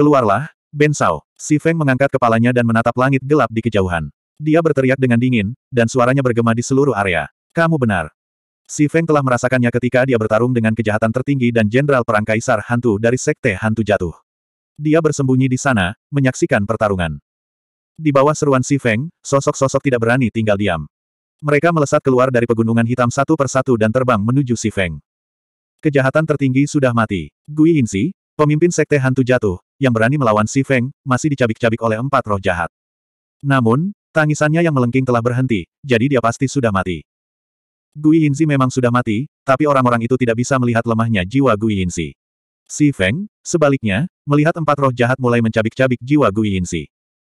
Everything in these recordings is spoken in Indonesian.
Keluarlah, Ben Sao. Si Feng mengangkat kepalanya dan menatap langit gelap di kejauhan. Dia berteriak dengan dingin, dan suaranya bergema di seluruh area. Kamu benar. Si Feng telah merasakannya ketika dia bertarung dengan kejahatan tertinggi dan jenderal perang kaisar hantu dari sekte hantu jatuh. Dia bersembunyi di sana, menyaksikan pertarungan. Di bawah seruan Si Feng, sosok-sosok tidak berani tinggal diam. Mereka melesat keluar dari pegunungan hitam satu persatu dan terbang menuju Si Feng. Kejahatan tertinggi sudah mati. Gui Yinzi, pemimpin sekte hantu jatuh, yang berani melawan Si Feng, masih dicabik-cabik oleh empat roh jahat. Namun, tangisannya yang melengking telah berhenti, jadi dia pasti sudah mati. Gui Yinzi memang sudah mati, tapi orang-orang itu tidak bisa melihat lemahnya jiwa Gui Yinzi. Si Feng, sebaliknya, melihat empat roh jahat mulai mencabik-cabik jiwa Gui Yinzi.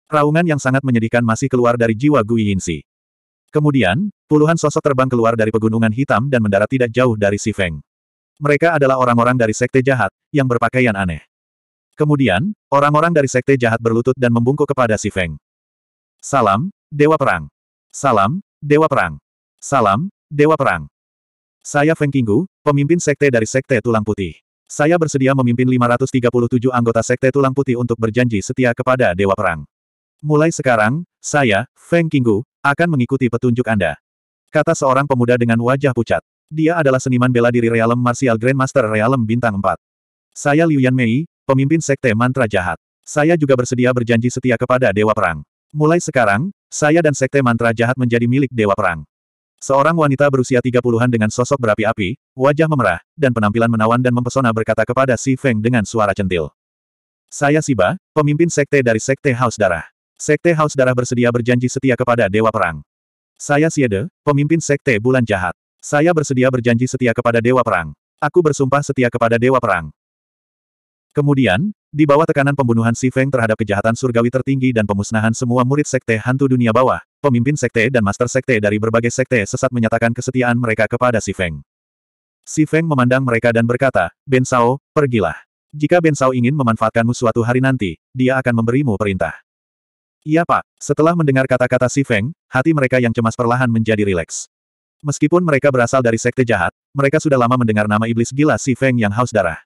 Raungan yang sangat menyedihkan masih keluar dari jiwa Gui Yinzi. Kemudian, puluhan sosok terbang keluar dari pegunungan hitam dan mendarat tidak jauh dari Si Feng. Mereka adalah orang-orang dari sekte jahat, yang berpakaian aneh. Kemudian, orang-orang dari sekte jahat berlutut dan membungkuk kepada si Feng. Salam, Dewa Perang. Salam, Dewa Perang. Salam, Dewa Perang. Saya Feng Qinggu, pemimpin sekte dari Sekte Tulang Putih. Saya bersedia memimpin 537 anggota Sekte Tulang Putih untuk berjanji setia kepada Dewa Perang. Mulai sekarang, saya, Feng Qinggu, akan mengikuti petunjuk Anda. Kata seorang pemuda dengan wajah pucat. Dia adalah seniman bela diri Realem Martial Grandmaster Realem Bintang 4. Saya Liu Yanmei, pemimpin Sekte Mantra Jahat. Saya juga bersedia berjanji setia kepada Dewa Perang. Mulai sekarang, saya dan Sekte Mantra Jahat menjadi milik Dewa Perang. Seorang wanita berusia 30-an dengan sosok berapi-api, wajah memerah, dan penampilan menawan dan mempesona berkata kepada Si Feng dengan suara centil. Saya Siba, pemimpin Sekte dari Sekte Haus Darah. Sekte Haus Darah bersedia berjanji setia kepada Dewa Perang. Saya Siede, pemimpin Sekte Bulan Jahat. Saya bersedia berjanji setia kepada Dewa Perang. Aku bersumpah setia kepada Dewa Perang. Kemudian, di bawah tekanan pembunuhan Si Feng terhadap kejahatan surgawi tertinggi dan pemusnahan semua murid sekte hantu dunia bawah, pemimpin sekte dan master sekte dari berbagai sekte sesat menyatakan kesetiaan mereka kepada Si Feng. Si Feng memandang mereka dan berkata, Ben Sao, pergilah. Jika Ben Sao ingin memanfaatkanmu suatu hari nanti, dia akan memberimu perintah. Iya pak, setelah mendengar kata-kata Si Feng, hati mereka yang cemas perlahan menjadi rileks. Meskipun mereka berasal dari sekte jahat, mereka sudah lama mendengar nama iblis gila Si Feng yang haus darah.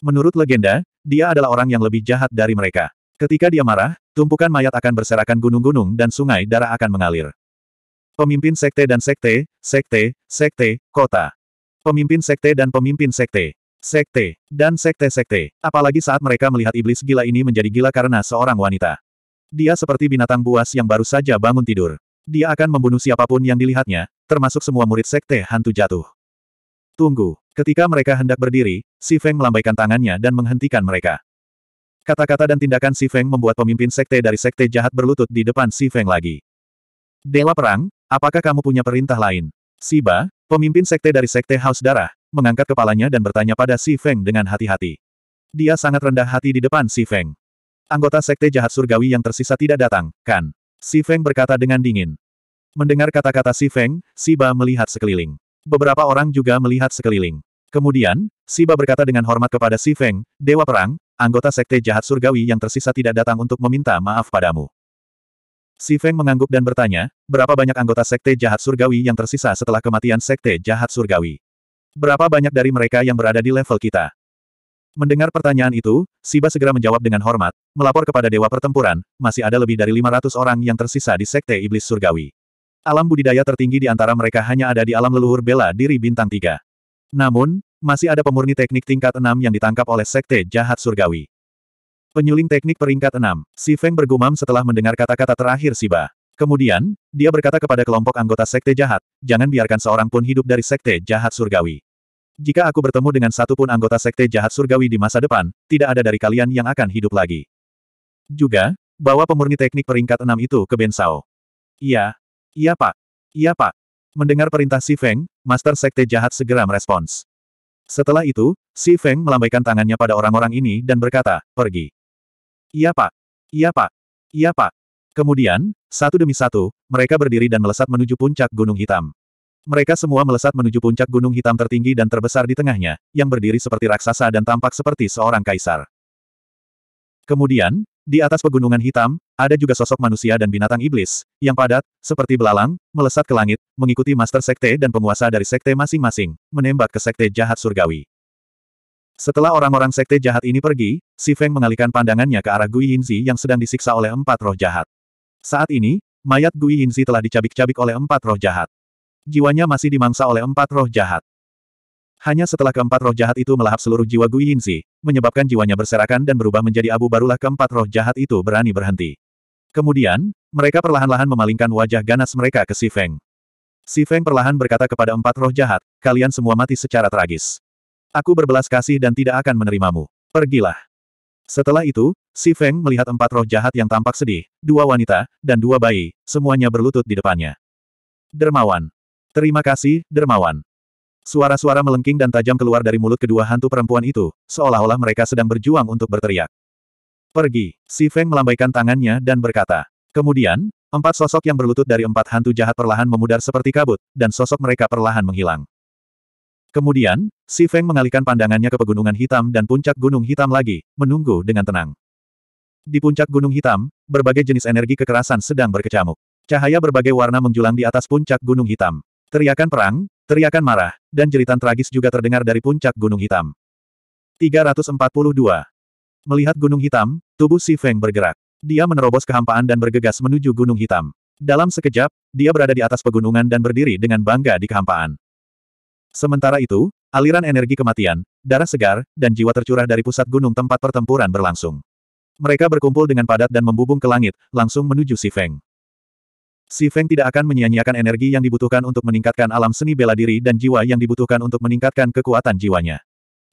Menurut legenda, dia adalah orang yang lebih jahat dari mereka. Ketika dia marah, tumpukan mayat akan berserakan gunung-gunung dan sungai darah akan mengalir. Pemimpin sekte dan sekte, sekte, sekte, kota. Pemimpin sekte dan pemimpin sekte. Sekte, dan sekte-sekte. Apalagi saat mereka melihat iblis gila ini menjadi gila karena seorang wanita. Dia seperti binatang buas yang baru saja bangun tidur. Dia akan membunuh siapapun yang dilihatnya, termasuk semua murid sekte hantu jatuh. Tunggu, Ketika mereka hendak berdiri, Si Feng melambaikan tangannya dan menghentikan mereka. Kata-kata dan tindakan Si Feng membuat pemimpin sekte dari sekte jahat berlutut di depan Si Feng lagi. Dewa Perang, apakah kamu punya perintah lain? Siba, pemimpin sekte dari sekte Haus Darah, mengangkat kepalanya dan bertanya pada Si Feng dengan hati-hati. Dia sangat rendah hati di depan Si Feng. Anggota sekte jahat surgawi yang tersisa tidak datang, kan? Si Feng berkata dengan dingin. Mendengar kata-kata Si Feng, Siba melihat sekeliling. Beberapa orang juga melihat sekeliling. Kemudian, Siba berkata dengan hormat kepada Si Feng, Dewa Perang, anggota Sekte Jahat Surgawi yang tersisa tidak datang untuk meminta maaf padamu. Si Feng mengangguk dan bertanya, berapa banyak anggota Sekte Jahat Surgawi yang tersisa setelah kematian Sekte Jahat Surgawi? Berapa banyak dari mereka yang berada di level kita? Mendengar pertanyaan itu, Siba segera menjawab dengan hormat, melapor kepada Dewa Pertempuran, masih ada lebih dari 500 orang yang tersisa di Sekte Iblis Surgawi. Alam budidaya tertinggi di antara mereka hanya ada di alam leluhur bela diri bintang 3. Namun, masih ada pemurni teknik tingkat 6 yang ditangkap oleh Sekte Jahat Surgawi. Penyuling teknik peringkat 6, Si Feng bergumam setelah mendengar kata-kata terakhir Siba. Kemudian, dia berkata kepada kelompok anggota Sekte Jahat, jangan biarkan seorang pun hidup dari Sekte Jahat Surgawi. Jika aku bertemu dengan satu pun anggota Sekte Jahat Surgawi di masa depan, tidak ada dari kalian yang akan hidup lagi. Juga, bawa pemurni teknik peringkat 6 itu ke Bensao. Iya. Iya pak. Iya pak. Mendengar perintah Si Feng, Master Sekte Jahat segera merespons. Setelah itu, Si Feng melambaikan tangannya pada orang-orang ini dan berkata, pergi. Iya pak. Iya pak. Iya pak. Kemudian, satu demi satu, mereka berdiri dan melesat menuju puncak Gunung Hitam. Mereka semua melesat menuju puncak gunung hitam tertinggi dan terbesar di tengahnya, yang berdiri seperti raksasa dan tampak seperti seorang kaisar. Kemudian, di atas pegunungan hitam, ada juga sosok manusia dan binatang iblis, yang padat, seperti belalang, melesat ke langit, mengikuti master sekte dan penguasa dari sekte masing-masing, menembak ke sekte jahat surgawi. Setelah orang-orang sekte jahat ini pergi, Si Feng mengalihkan pandangannya ke arah Gui Yinzi yang sedang disiksa oleh empat roh jahat. Saat ini, mayat Gui Yinzi telah dicabik-cabik oleh empat roh jahat. Jiwanya masih dimangsa oleh empat roh jahat. Hanya setelah keempat roh jahat itu melahap seluruh jiwa Gui Yinzi, menyebabkan jiwanya berserakan dan berubah menjadi abu barulah keempat roh jahat itu berani berhenti. Kemudian, mereka perlahan-lahan memalingkan wajah ganas mereka ke Si Feng. Si Feng perlahan berkata kepada empat roh jahat, kalian semua mati secara tragis. Aku berbelas kasih dan tidak akan menerimamu. Pergilah. Setelah itu, Si Feng melihat empat roh jahat yang tampak sedih, dua wanita, dan dua bayi, semuanya berlutut di depannya. Dermawan. Terima kasih, Dermawan. Suara-suara melengking dan tajam keluar dari mulut kedua hantu perempuan itu, seolah-olah mereka sedang berjuang untuk berteriak. Pergi, Si Feng melambaikan tangannya dan berkata. Kemudian, empat sosok yang berlutut dari empat hantu jahat perlahan memudar seperti kabut, dan sosok mereka perlahan menghilang. Kemudian, Si Feng mengalihkan pandangannya ke pegunungan hitam dan puncak gunung hitam lagi, menunggu dengan tenang. Di puncak gunung hitam, berbagai jenis energi kekerasan sedang berkecamuk. Cahaya berbagai warna menjulang di atas puncak gunung hitam. Teriakan perang, Teriakan marah, dan jeritan tragis juga terdengar dari puncak Gunung Hitam. 342. Melihat Gunung Hitam, tubuh Si Feng bergerak. Dia menerobos kehampaan dan bergegas menuju Gunung Hitam. Dalam sekejap, dia berada di atas pegunungan dan berdiri dengan bangga di kehampaan. Sementara itu, aliran energi kematian, darah segar, dan jiwa tercurah dari pusat gunung tempat pertempuran berlangsung. Mereka berkumpul dengan padat dan membubung ke langit, langsung menuju Si Feng. Si Feng tidak akan menyia-nyiakan energi yang dibutuhkan untuk meningkatkan alam seni bela diri dan jiwa yang dibutuhkan untuk meningkatkan kekuatan jiwanya.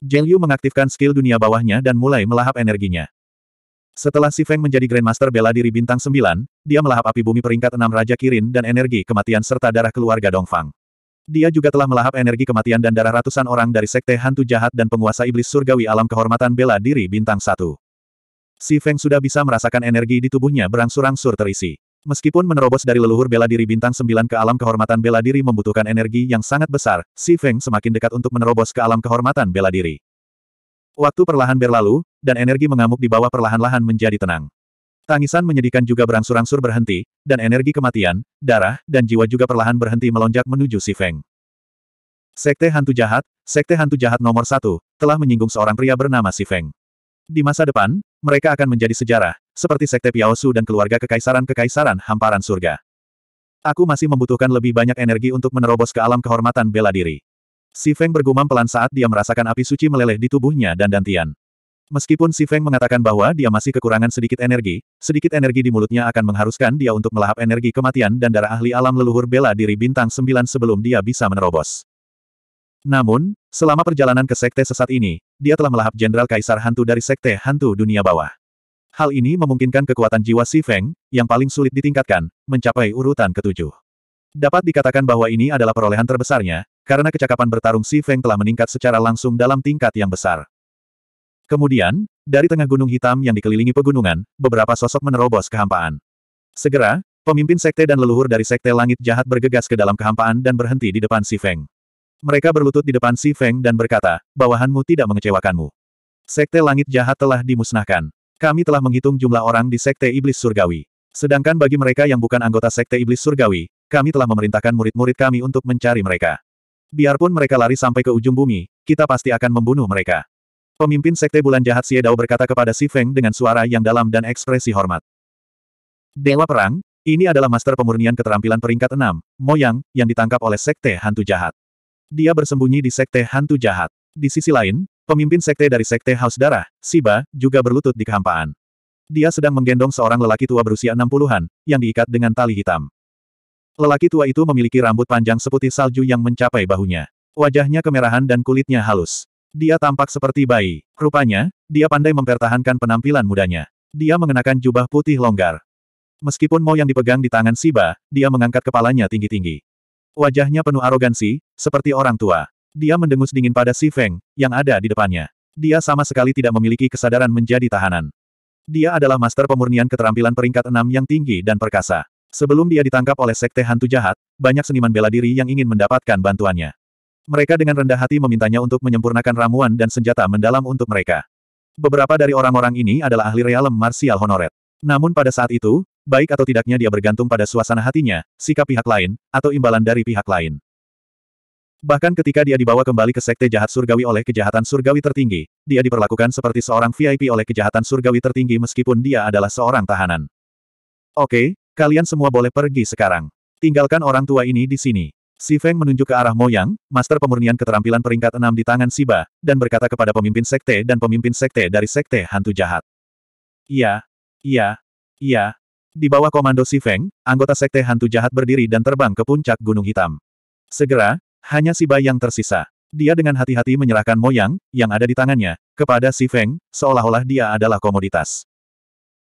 Zheng Liu mengaktifkan skill dunia bawahnya dan mulai melahap energinya. Setelah Si Feng menjadi Grandmaster bela diri bintang 9, dia melahap api bumi peringkat 6 Raja Kirin dan energi kematian serta darah keluarga Dongfang. Dia juga telah melahap energi kematian dan darah ratusan orang dari sekte hantu jahat dan penguasa iblis surgawi alam kehormatan bela diri bintang 1. Si Feng sudah bisa merasakan energi di tubuhnya berangsur-angsur terisi. Meskipun menerobos dari leluhur bela diri bintang sembilan ke alam kehormatan bela diri membutuhkan energi yang sangat besar, Si Feng semakin dekat untuk menerobos ke alam kehormatan bela diri. Waktu perlahan berlalu, dan energi mengamuk di bawah perlahan-lahan menjadi tenang. Tangisan menyedihkan juga berangsur-angsur berhenti, dan energi kematian, darah, dan jiwa juga perlahan berhenti melonjak menuju Si Feng. Sekte Hantu Jahat, Sekte Hantu Jahat nomor satu, telah menyinggung seorang pria bernama Si Feng. Di masa depan, mereka akan menjadi sejarah, seperti Sekte Piaosu dan keluarga kekaisaran-kekaisaran hamparan surga. Aku masih membutuhkan lebih banyak energi untuk menerobos ke alam kehormatan bela diri. Si Feng bergumam pelan saat dia merasakan api suci meleleh di tubuhnya dan dantian. Meskipun Si Feng mengatakan bahwa dia masih kekurangan sedikit energi, sedikit energi di mulutnya akan mengharuskan dia untuk melahap energi kematian dan darah ahli alam leluhur bela diri bintang 9 sebelum dia bisa menerobos. Namun, selama perjalanan ke Sekte Sesat ini, dia telah melahap Jenderal Kaisar Hantu dari Sekte Hantu Dunia Bawah. Hal ini memungkinkan kekuatan jiwa Si Feng, yang paling sulit ditingkatkan, mencapai urutan ketujuh. Dapat dikatakan bahwa ini adalah perolehan terbesarnya, karena kecakapan bertarung Si Feng telah meningkat secara langsung dalam tingkat yang besar. Kemudian, dari tengah gunung hitam yang dikelilingi pegunungan, beberapa sosok menerobos kehampaan. Segera, pemimpin sekte dan leluhur dari sekte langit jahat bergegas ke dalam kehampaan dan berhenti di depan Si Feng. Mereka berlutut di depan Si Feng dan berkata, bawahanmu tidak mengecewakanmu. Sekte langit jahat telah dimusnahkan. Kami telah menghitung jumlah orang di Sekte Iblis Surgawi. Sedangkan bagi mereka yang bukan anggota Sekte Iblis Surgawi, kami telah memerintahkan murid-murid kami untuk mencari mereka. Biarpun mereka lari sampai ke ujung bumi, kita pasti akan membunuh mereka. Pemimpin Sekte Bulan Jahat Xie Dao berkata kepada Si Feng dengan suara yang dalam dan ekspresi hormat. Dewa Perang, ini adalah master pemurnian keterampilan peringkat 6, Moyang, yang ditangkap oleh Sekte Hantu Jahat. Dia bersembunyi di sekte hantu jahat. Di sisi lain, pemimpin sekte dari sekte Haus Darah, Siba, juga berlutut di kehampaan. Dia sedang menggendong seorang lelaki tua berusia 60-an, yang diikat dengan tali hitam. Lelaki tua itu memiliki rambut panjang seputih salju yang mencapai bahunya. Wajahnya kemerahan dan kulitnya halus. Dia tampak seperti bayi. Rupanya, dia pandai mempertahankan penampilan mudanya. Dia mengenakan jubah putih longgar. Meskipun Mo yang dipegang di tangan Siba, dia mengangkat kepalanya tinggi-tinggi. Wajahnya penuh arogansi, seperti orang tua. Dia mendengus dingin pada Si Feng, yang ada di depannya. Dia sama sekali tidak memiliki kesadaran menjadi tahanan. Dia adalah master pemurnian keterampilan peringkat enam yang tinggi dan perkasa. Sebelum dia ditangkap oleh sekte hantu jahat, banyak seniman bela diri yang ingin mendapatkan bantuannya. Mereka dengan rendah hati memintanya untuk menyempurnakan ramuan dan senjata mendalam untuk mereka. Beberapa dari orang-orang ini adalah ahli realem martial honoret. Namun pada saat itu, baik atau tidaknya dia bergantung pada suasana hatinya, sikap pihak lain, atau imbalan dari pihak lain. Bahkan ketika dia dibawa kembali ke sekte jahat surgawi oleh kejahatan surgawi tertinggi, dia diperlakukan seperti seorang VIP oleh kejahatan surgawi tertinggi meskipun dia adalah seorang tahanan. Oke, kalian semua boleh pergi sekarang. Tinggalkan orang tua ini di sini. Si Feng menunjuk ke arah Moyang, master pemurnian keterampilan peringkat enam di tangan Siba, dan berkata kepada pemimpin sekte dan pemimpin sekte dari sekte hantu jahat. Iya, iya, iya, di bawah komando Si Feng, anggota Sekte Hantu Jahat berdiri dan terbang ke puncak Gunung Hitam. Segera, hanya si Bai yang tersisa. Dia dengan hati-hati menyerahkan Moyang, yang ada di tangannya, kepada Si Feng, seolah-olah dia adalah komoditas.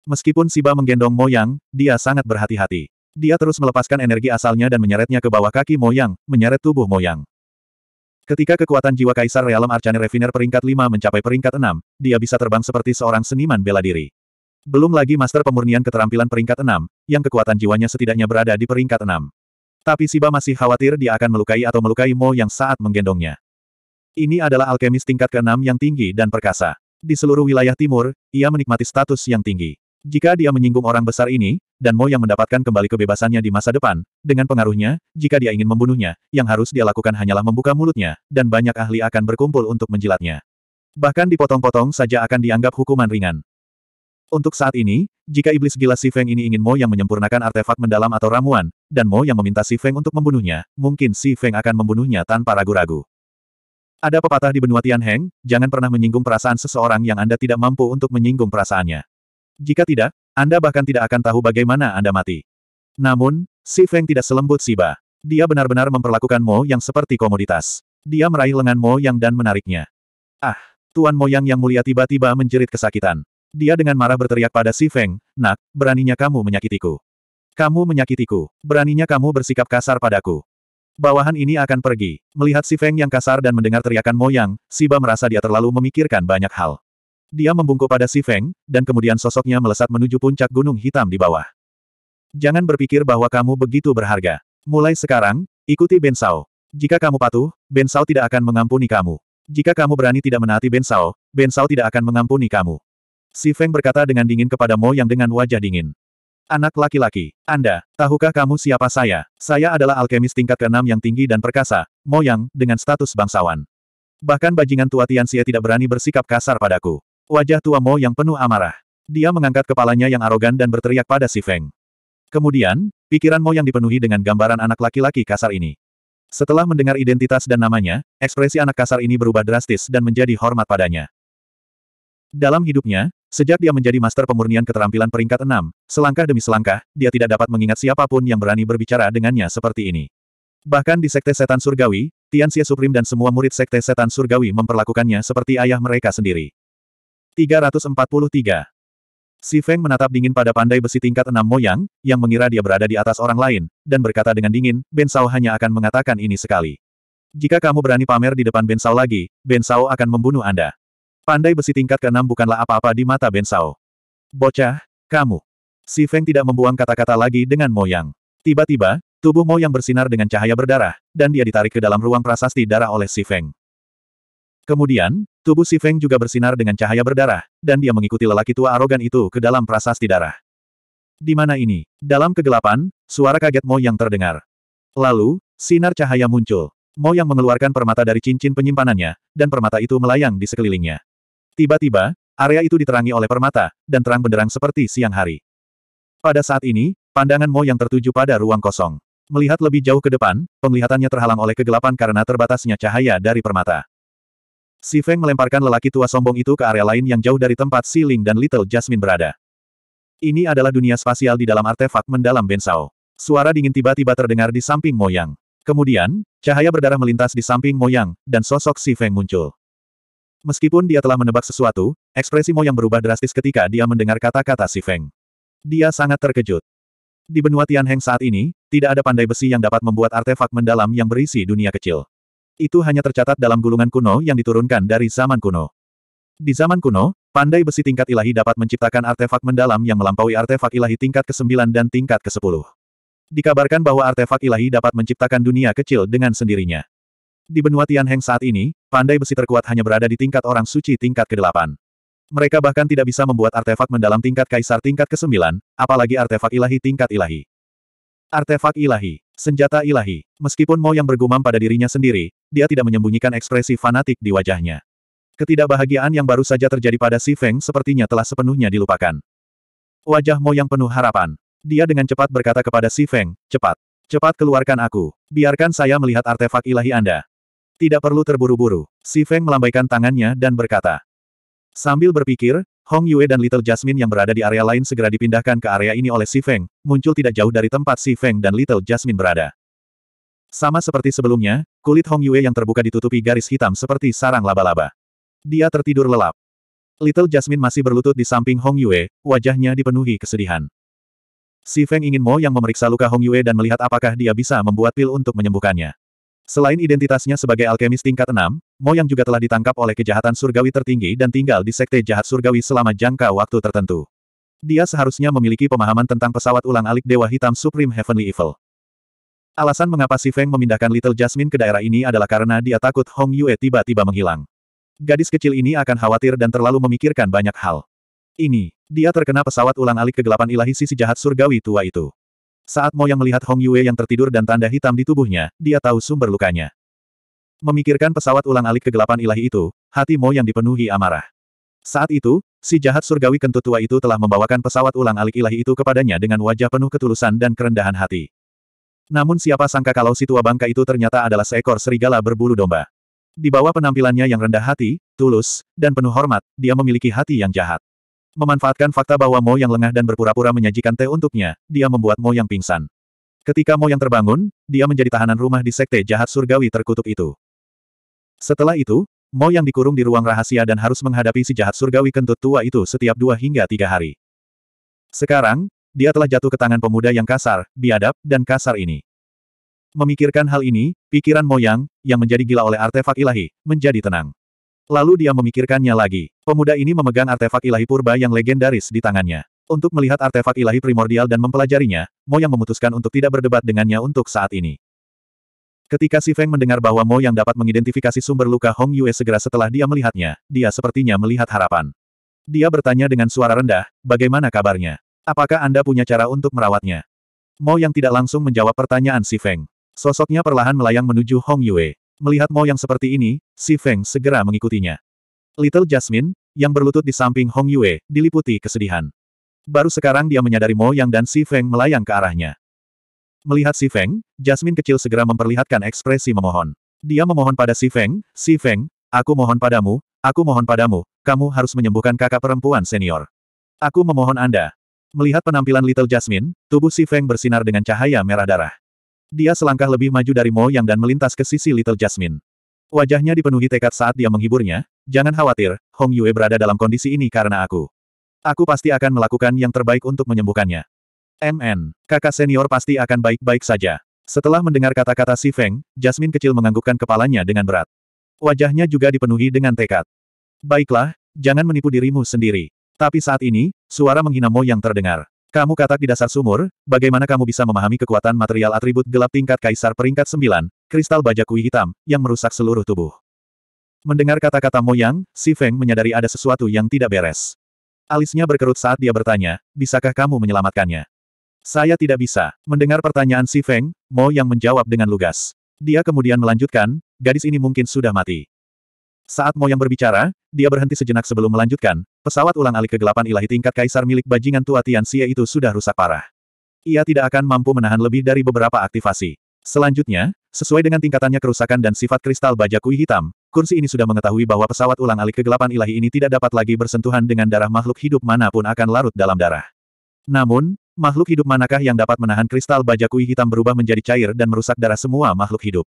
Meskipun Siba menggendong Moyang, dia sangat berhati-hati. Dia terus melepaskan energi asalnya dan menyeretnya ke bawah kaki Moyang, menyeret tubuh Moyang. Ketika kekuatan jiwa Kaisar Realem Arcane Refiner peringkat 5 mencapai peringkat 6, dia bisa terbang seperti seorang seniman bela diri. Belum lagi master pemurnian keterampilan peringkat enam, yang kekuatan jiwanya setidaknya berada di peringkat enam. Tapi Siba masih khawatir dia akan melukai atau melukai Mo yang saat menggendongnya. Ini adalah alkemis tingkat ke-6 yang tinggi dan perkasa. Di seluruh wilayah timur, ia menikmati status yang tinggi. Jika dia menyinggung orang besar ini, dan Mo yang mendapatkan kembali kebebasannya di masa depan, dengan pengaruhnya, jika dia ingin membunuhnya, yang harus dia lakukan hanyalah membuka mulutnya, dan banyak ahli akan berkumpul untuk menjilatnya. Bahkan dipotong-potong saja akan dianggap hukuman ringan. Untuk saat ini, jika iblis gila Si Feng ini ingin Mo yang menyempurnakan artefak mendalam atau ramuan, dan Mo yang meminta Si Feng untuk membunuhnya, mungkin Si Feng akan membunuhnya tanpa ragu-ragu. Ada pepatah di benua Tianheng, jangan pernah menyinggung perasaan seseorang yang Anda tidak mampu untuk menyinggung perasaannya. Jika tidak, Anda bahkan tidak akan tahu bagaimana Anda mati. Namun, Si Feng tidak selembut Siba. Dia benar-benar memperlakukan Mo yang seperti komoditas. Dia meraih lengan Mo yang dan menariknya. Ah, Tuan Mo Yang yang mulia tiba-tiba menjerit kesakitan. Dia dengan marah berteriak pada Si Feng, Nak, beraninya kamu menyakitiku. Kamu menyakitiku. Beraninya kamu bersikap kasar padaku. Bawahan ini akan pergi. Melihat Si Feng yang kasar dan mendengar teriakan Moyang, Siba merasa dia terlalu memikirkan banyak hal. Dia membungkuk pada Si Feng, dan kemudian sosoknya melesat menuju puncak gunung hitam di bawah. Jangan berpikir bahwa kamu begitu berharga. Mulai sekarang, ikuti Ben Sao. Jika kamu patuh, Ben Sao tidak akan mengampuni kamu. Jika kamu berani tidak menaati Ben Sao, Ben Sao tidak akan mengampuni kamu. Si Feng berkata dengan dingin kepada Mo Yang dengan wajah dingin. Anak laki-laki, Anda, tahukah kamu siapa saya? Saya adalah alkemis tingkat keenam yang tinggi dan perkasa, Mo Yang, dengan status bangsawan. Bahkan bajingan tua Tian Xie tidak berani bersikap kasar padaku. Wajah tua Mo Yang penuh amarah. Dia mengangkat kepalanya yang arogan dan berteriak pada si Feng. Kemudian, pikiran Mo Yang dipenuhi dengan gambaran anak laki-laki kasar ini. Setelah mendengar identitas dan namanya, ekspresi anak kasar ini berubah drastis dan menjadi hormat padanya. Dalam hidupnya, Sejak dia menjadi master pemurnian keterampilan peringkat enam, selangkah demi selangkah, dia tidak dapat mengingat siapapun yang berani berbicara dengannya seperti ini. Bahkan di Sekte Setan Surgawi, Tian Xie Supreme dan semua murid Sekte Setan Surgawi memperlakukannya seperti ayah mereka sendiri. 343. Si Feng menatap dingin pada pandai besi tingkat enam Moyang, yang mengira dia berada di atas orang lain, dan berkata dengan dingin, Ben Sao hanya akan mengatakan ini sekali. Jika kamu berani pamer di depan Ben Sao lagi, Ben Sao akan membunuh Anda. Pandai besi tingkat ke-6 bukanlah apa-apa di mata Ben Sao. Bocah, kamu. Si Feng tidak membuang kata-kata lagi dengan Mo Yang. Tiba-tiba, tubuh Mo Yang bersinar dengan cahaya berdarah, dan dia ditarik ke dalam ruang prasasti darah oleh Si Feng. Kemudian, tubuh Si Feng juga bersinar dengan cahaya berdarah, dan dia mengikuti lelaki tua arogan itu ke dalam prasasti darah. Di mana ini? Dalam kegelapan, suara kaget Mo Yang terdengar. Lalu, sinar cahaya muncul. Mo Yang mengeluarkan permata dari cincin penyimpanannya, dan permata itu melayang di sekelilingnya. Tiba-tiba, area itu diterangi oleh permata, dan terang benderang seperti siang hari. Pada saat ini, pandangan Mo yang tertuju pada ruang kosong. Melihat lebih jauh ke depan, penglihatannya terhalang oleh kegelapan karena terbatasnya cahaya dari permata. Si Feng melemparkan lelaki tua sombong itu ke area lain yang jauh dari tempat Si Ling dan Little Jasmine berada. Ini adalah dunia spasial di dalam artefak mendalam Bensao. Suara dingin tiba-tiba terdengar di samping Moyang. Kemudian, cahaya berdarah melintas di samping Moyang, dan sosok Si Feng muncul. Meskipun dia telah menebak sesuatu, ekspresi Mo yang berubah drastis ketika dia mendengar kata-kata si Feng. Dia sangat terkejut. Di benua Tianheng saat ini, tidak ada pandai besi yang dapat membuat artefak mendalam yang berisi dunia kecil. Itu hanya tercatat dalam gulungan kuno yang diturunkan dari zaman kuno. Di zaman kuno, pandai besi tingkat ilahi dapat menciptakan artefak mendalam yang melampaui artefak ilahi tingkat ke-9 dan tingkat ke-10. Dikabarkan bahwa artefak ilahi dapat menciptakan dunia kecil dengan sendirinya. Di benua Tianheng saat ini, pandai besi terkuat hanya berada di tingkat orang suci tingkat ke-8. Mereka bahkan tidak bisa membuat artefak mendalam tingkat kaisar tingkat ke-9, apalagi artefak ilahi tingkat ilahi. Artefak ilahi, senjata ilahi, meskipun Mo yang bergumam pada dirinya sendiri, dia tidak menyembunyikan ekspresi fanatik di wajahnya. Ketidakbahagiaan yang baru saja terjadi pada Si Feng sepertinya telah sepenuhnya dilupakan. Wajah Mo yang penuh harapan. Dia dengan cepat berkata kepada Si Feng, cepat. Cepat keluarkan aku. Biarkan saya melihat artefak ilahi Anda. Tidak perlu terburu-buru, Si Feng melambaikan tangannya dan berkata. Sambil berpikir, Hong Yue dan Little Jasmine yang berada di area lain segera dipindahkan ke area ini oleh Si Feng, muncul tidak jauh dari tempat Si Feng dan Little Jasmine berada. Sama seperti sebelumnya, kulit Hong Yue yang terbuka ditutupi garis hitam seperti sarang laba-laba. Dia tertidur lelap. Little Jasmine masih berlutut di samping Hong Yue, wajahnya dipenuhi kesedihan. Si Feng ingin Mo yang memeriksa luka Hong Yue dan melihat apakah dia bisa membuat pil untuk menyembuhkannya. Selain identitasnya sebagai alkemis tingkat 6, Mo yang juga telah ditangkap oleh kejahatan surgawi tertinggi dan tinggal di sekte jahat surgawi selama jangka waktu tertentu. Dia seharusnya memiliki pemahaman tentang pesawat ulang alik Dewa Hitam Supreme Heavenly Evil. Alasan mengapa Si Feng memindahkan Little Jasmine ke daerah ini adalah karena dia takut Hong Yue tiba-tiba menghilang. Gadis kecil ini akan khawatir dan terlalu memikirkan banyak hal. Ini, dia terkena pesawat ulang alik kegelapan ilahi sisi jahat surgawi tua itu. Saat Mo yang melihat Hong Yue yang tertidur dan tanda hitam di tubuhnya, dia tahu sumber lukanya. Memikirkan pesawat ulang-alik kegelapan ilahi itu, hati Mo yang dipenuhi amarah. Saat itu, si jahat surgawi kentut tua itu telah membawakan pesawat ulang-alik ilahi itu kepadanya dengan wajah penuh ketulusan dan kerendahan hati. Namun siapa sangka kalau si tua bangka itu ternyata adalah seekor serigala berbulu domba. Di bawah penampilannya yang rendah hati, tulus, dan penuh hormat, dia memiliki hati yang jahat. Memanfaatkan fakta bahwa Mo yang lengah dan berpura-pura menyajikan teh untuknya, dia membuat Mo yang pingsan. Ketika Mo yang terbangun, dia menjadi tahanan rumah di sekte jahat surgawi terkutuk itu. Setelah itu, Mo yang dikurung di ruang rahasia dan harus menghadapi si jahat surgawi kentut tua itu setiap dua hingga tiga hari. Sekarang, dia telah jatuh ke tangan pemuda yang kasar, biadab, dan kasar ini. Memikirkan hal ini, pikiran Mo Yang, yang menjadi gila oleh artefak ilahi, menjadi tenang. Lalu dia memikirkannya lagi. Pemuda ini memegang artefak ilahi purba yang legendaris di tangannya. Untuk melihat artefak ilahi primordial dan mempelajarinya, Mo Yang memutuskan untuk tidak berdebat dengannya untuk saat ini. Ketika Si Feng mendengar bahwa Mo Yang dapat mengidentifikasi sumber luka Hong Yue segera setelah dia melihatnya, dia sepertinya melihat harapan. Dia bertanya dengan suara rendah, bagaimana kabarnya? Apakah Anda punya cara untuk merawatnya? Mo Yang tidak langsung menjawab pertanyaan Si Feng. Sosoknya perlahan melayang menuju Hong Yue. Melihat Mo yang seperti ini, Si Feng segera mengikutinya. Little Jasmine, yang berlutut di samping Hong Yue, diliputi kesedihan. Baru sekarang dia menyadari Mo yang dan Si Feng melayang ke arahnya. Melihat Si Feng, Jasmine kecil segera memperlihatkan ekspresi memohon. Dia memohon pada Si Feng, Si Feng, aku mohon padamu, aku mohon padamu, kamu harus menyembuhkan kakak perempuan senior. Aku memohon Anda. Melihat penampilan Little Jasmine, tubuh Si Feng bersinar dengan cahaya merah darah. Dia selangkah lebih maju dari Mo Yang dan melintas ke sisi Little Jasmine. Wajahnya dipenuhi tekad saat dia menghiburnya, jangan khawatir, Hong Yue berada dalam kondisi ini karena aku. Aku pasti akan melakukan yang terbaik untuk menyembuhkannya. MN, kakak senior pasti akan baik-baik saja. Setelah mendengar kata-kata si Feng, Jasmine kecil menganggukkan kepalanya dengan berat. Wajahnya juga dipenuhi dengan tekad. Baiklah, jangan menipu dirimu sendiri. Tapi saat ini, suara menghina Mo yang terdengar. Kamu katak di dasar sumur, bagaimana kamu bisa memahami kekuatan material atribut gelap tingkat kaisar peringkat 9, kristal baja kui hitam, yang merusak seluruh tubuh. Mendengar kata-kata Moyang, Si Feng menyadari ada sesuatu yang tidak beres. Alisnya berkerut saat dia bertanya, bisakah kamu menyelamatkannya? Saya tidak bisa. Mendengar pertanyaan Si Feng, Mo yang menjawab dengan lugas. Dia kemudian melanjutkan, gadis ini mungkin sudah mati. Saat Moyang berbicara, dia berhenti sejenak sebelum melanjutkan, pesawat ulang alik kegelapan ilahi tingkat kaisar milik bajingan tua Tian Xie itu sudah rusak parah. Ia tidak akan mampu menahan lebih dari beberapa aktivasi. Selanjutnya, sesuai dengan tingkatannya kerusakan dan sifat kristal baja kui hitam, kursi ini sudah mengetahui bahwa pesawat ulang alik kegelapan ilahi ini tidak dapat lagi bersentuhan dengan darah makhluk hidup manapun akan larut dalam darah. Namun, makhluk hidup manakah yang dapat menahan kristal baja kui hitam berubah menjadi cair dan merusak darah semua makhluk hidup?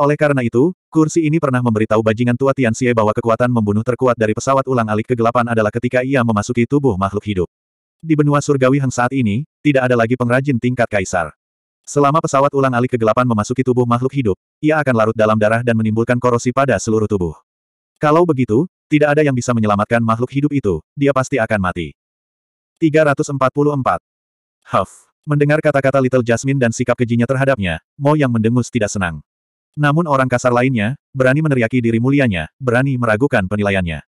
Oleh karena itu, kursi ini pernah memberitahu bajingan tua Tian Xie bahwa kekuatan membunuh terkuat dari pesawat ulang-alik kegelapan adalah ketika ia memasuki tubuh makhluk hidup. Di benua surgawi Heng saat ini, tidak ada lagi pengrajin tingkat kaisar. Selama pesawat ulang-alik kegelapan memasuki tubuh makhluk hidup, ia akan larut dalam darah dan menimbulkan korosi pada seluruh tubuh. Kalau begitu, tidak ada yang bisa menyelamatkan makhluk hidup itu, dia pasti akan mati. 344. Huff. Mendengar kata-kata Little Jasmine dan sikap kejinya terhadapnya, Mo yang mendengus tidak senang. Namun orang kasar lainnya, berani meneriaki diri mulianya, berani meragukan penilaiannya.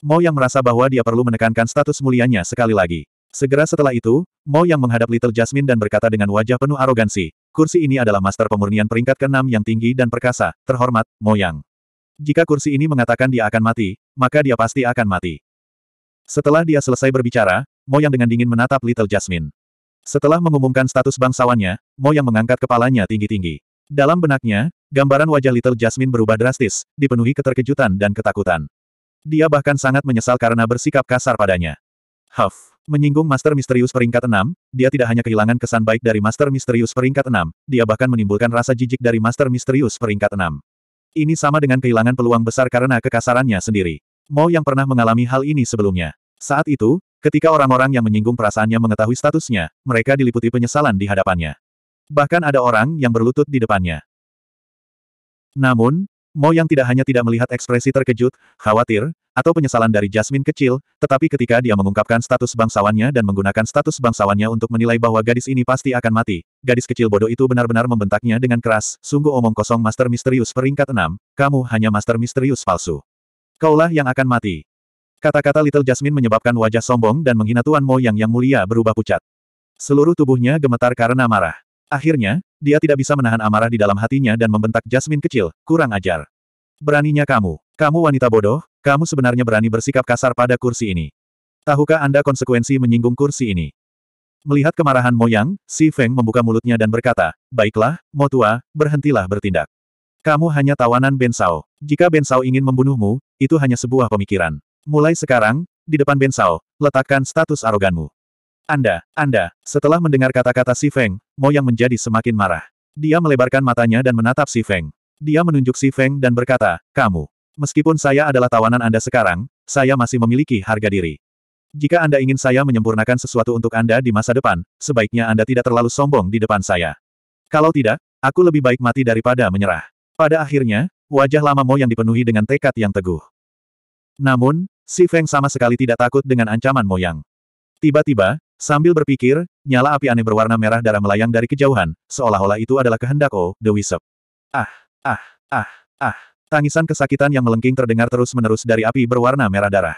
Mo yang merasa bahwa dia perlu menekankan status mulianya sekali lagi. Segera setelah itu, Mo yang menghadap Little Jasmine dan berkata dengan wajah penuh arogansi, kursi ini adalah master pemurnian peringkat ke-6 yang tinggi dan perkasa, terhormat, Mo yang. Jika kursi ini mengatakan dia akan mati, maka dia pasti akan mati. Setelah dia selesai berbicara, Mo yang dengan dingin menatap Little Jasmine. Setelah mengumumkan status bangsawannya, Mo yang mengangkat kepalanya tinggi-tinggi. Dalam benaknya, Gambaran wajah Little Jasmine berubah drastis, dipenuhi keterkejutan dan ketakutan. Dia bahkan sangat menyesal karena bersikap kasar padanya. Huff, menyinggung Master Misterius peringkat 6, dia tidak hanya kehilangan kesan baik dari Master Misterius peringkat 6, dia bahkan menimbulkan rasa jijik dari Master Misterius peringkat 6. Ini sama dengan kehilangan peluang besar karena kekasarannya sendiri. Mo yang pernah mengalami hal ini sebelumnya. Saat itu, ketika orang-orang yang menyinggung perasaannya mengetahui statusnya, mereka diliputi penyesalan di hadapannya. Bahkan ada orang yang berlutut di depannya. Namun, Mo yang tidak hanya tidak melihat ekspresi terkejut, khawatir, atau penyesalan dari Jasmine kecil, tetapi ketika dia mengungkapkan status bangsawannya dan menggunakan status bangsawannya untuk menilai bahwa gadis ini pasti akan mati, gadis kecil bodoh itu benar-benar membentaknya dengan keras, sungguh omong kosong Master Misterius peringkat 6, kamu hanya Master Misterius palsu. Kaulah yang akan mati. Kata-kata Little Jasmine menyebabkan wajah sombong dan menghina Tuan Mo yang mulia berubah pucat. Seluruh tubuhnya gemetar karena marah. Akhirnya, dia tidak bisa menahan amarah di dalam hatinya dan membentak Jasmine kecil, kurang ajar. Beraninya kamu. Kamu wanita bodoh, kamu sebenarnya berani bersikap kasar pada kursi ini. Tahukah Anda konsekuensi menyinggung kursi ini? Melihat kemarahan Moyang, Si Feng membuka mulutnya dan berkata, Baiklah, Mo Tua, berhentilah bertindak. Kamu hanya tawanan Ben Sao. Jika Ben Sao ingin membunuhmu, itu hanya sebuah pemikiran. Mulai sekarang, di depan Ben Sao, letakkan status aroganmu. Anda, Anda, setelah mendengar kata-kata Si Feng, Yang menjadi semakin marah. Dia melebarkan matanya dan menatap Si Feng. Dia menunjuk Si Feng dan berkata, kamu. Meskipun saya adalah tawanan Anda sekarang, saya masih memiliki harga diri. Jika Anda ingin saya menyempurnakan sesuatu untuk Anda di masa depan, sebaiknya Anda tidak terlalu sombong di depan saya. Kalau tidak, aku lebih baik mati daripada menyerah. Pada akhirnya, wajah lama Moyang dipenuhi dengan tekad yang teguh. Namun, Si Feng sama sekali tidak takut dengan ancaman Moyang. Tiba-tiba, sambil berpikir, nyala api aneh berwarna merah darah melayang dari kejauhan, seolah-olah itu adalah kehendak O, oh, The Wisep. Ah, ah, ah, ah. Tangisan kesakitan yang melengking terdengar terus-menerus dari api berwarna merah darah.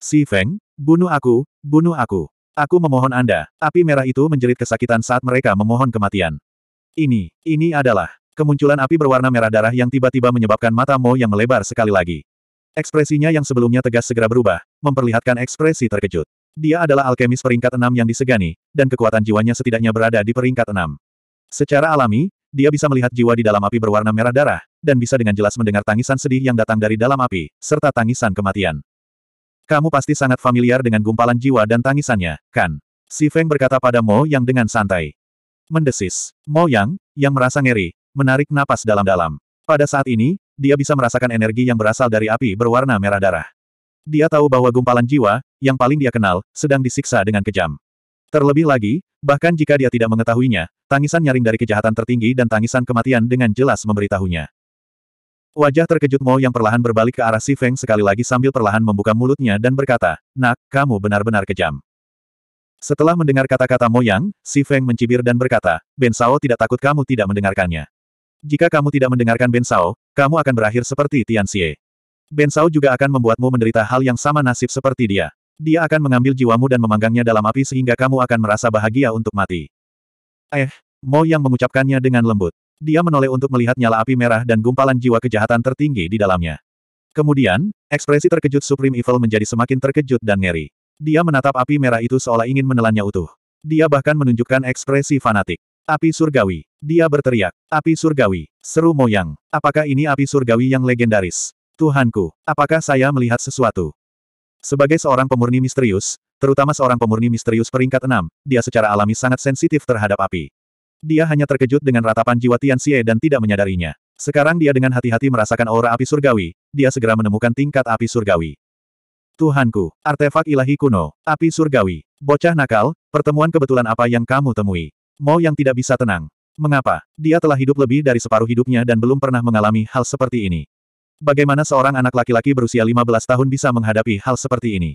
Si Feng, bunuh aku, bunuh aku. Aku memohon Anda. Api merah itu menjerit kesakitan saat mereka memohon kematian. Ini, ini adalah kemunculan api berwarna merah darah yang tiba-tiba menyebabkan mata Mo yang melebar sekali lagi. Ekspresinya yang sebelumnya tegas segera berubah, memperlihatkan ekspresi terkejut. Dia adalah alkemis peringkat enam yang disegani, dan kekuatan jiwanya setidaknya berada di peringkat enam. Secara alami, dia bisa melihat jiwa di dalam api berwarna merah darah, dan bisa dengan jelas mendengar tangisan sedih yang datang dari dalam api, serta tangisan kematian. Kamu pasti sangat familiar dengan gumpalan jiwa dan tangisannya, kan? Si Feng berkata pada Mo Yang dengan santai. Mendesis. Mo Yang, yang merasa ngeri, menarik napas dalam-dalam. Pada saat ini, dia bisa merasakan energi yang berasal dari api berwarna merah darah. Dia tahu bahwa gumpalan jiwa, yang paling dia kenal, sedang disiksa dengan kejam. Terlebih lagi, bahkan jika dia tidak mengetahuinya, tangisan nyaring dari kejahatan tertinggi dan tangisan kematian dengan jelas memberitahunya. Wajah terkejut Mo yang perlahan berbalik ke arah Si Feng sekali lagi sambil perlahan membuka mulutnya dan berkata, Nak, kamu benar-benar kejam. Setelah mendengar kata-kata Mo Yang, Si Feng mencibir dan berkata, Ben Sao tidak takut kamu tidak mendengarkannya. Jika kamu tidak mendengarkan Ben Sao, kamu akan berakhir seperti Tian Xie. Ben Sao juga akan membuatmu menderita hal yang sama nasib seperti dia. Dia akan mengambil jiwamu dan memanggangnya dalam api sehingga kamu akan merasa bahagia untuk mati. Eh, Mo yang mengucapkannya dengan lembut. Dia menoleh untuk melihat nyala api merah dan gumpalan jiwa kejahatan tertinggi di dalamnya. Kemudian, ekspresi terkejut Supreme Evil menjadi semakin terkejut dan ngeri. Dia menatap api merah itu seolah ingin menelannya utuh. Dia bahkan menunjukkan ekspresi fanatik. Api surgawi. Dia berteriak. Api surgawi. Seru Mo yang. Apakah ini api surgawi yang legendaris? Tuhanku, apakah saya melihat sesuatu? Sebagai seorang pemurni misterius, terutama seorang pemurni misterius peringkat 6, dia secara alami sangat sensitif terhadap api. Dia hanya terkejut dengan ratapan jiwa Tian Xie dan tidak menyadarinya. Sekarang dia dengan hati-hati merasakan aura api surgawi, dia segera menemukan tingkat api surgawi. Tuhanku, artefak ilahi kuno, api surgawi. Bocah nakal, pertemuan kebetulan apa yang kamu temui? Mau yang tidak bisa tenang. Mengapa? Dia telah hidup lebih dari separuh hidupnya dan belum pernah mengalami hal seperti ini. Bagaimana seorang anak laki-laki berusia 15 tahun bisa menghadapi hal seperti ini?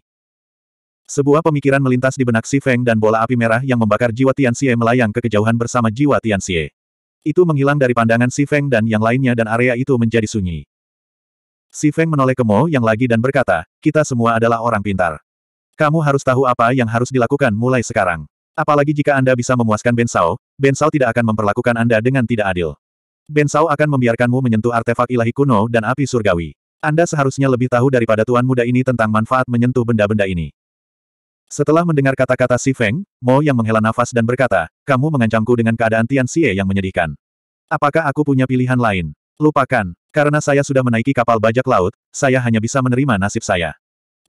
Sebuah pemikiran melintas di benak Si Feng dan bola api merah yang membakar jiwa Tian Xie melayang ke kejauhan bersama jiwa Tian Xie. Itu menghilang dari pandangan Si Feng dan yang lainnya dan area itu menjadi sunyi. Si Feng menoleh ke Mo yang lagi dan berkata, kita semua adalah orang pintar. Kamu harus tahu apa yang harus dilakukan mulai sekarang. Apalagi jika Anda bisa memuaskan Ben Shao, Ben Shao tidak akan memperlakukan Anda dengan tidak adil. Bensau akan membiarkanmu menyentuh artefak ilahi kuno dan api surgawi. Anda seharusnya lebih tahu daripada tuan muda ini tentang manfaat menyentuh benda-benda ini. Setelah mendengar kata-kata Si Feng, Mo yang menghela nafas dan berkata, kamu mengancamku dengan keadaan Tian Xie yang menyedihkan. Apakah aku punya pilihan lain? Lupakan, karena saya sudah menaiki kapal bajak laut, saya hanya bisa menerima nasib saya.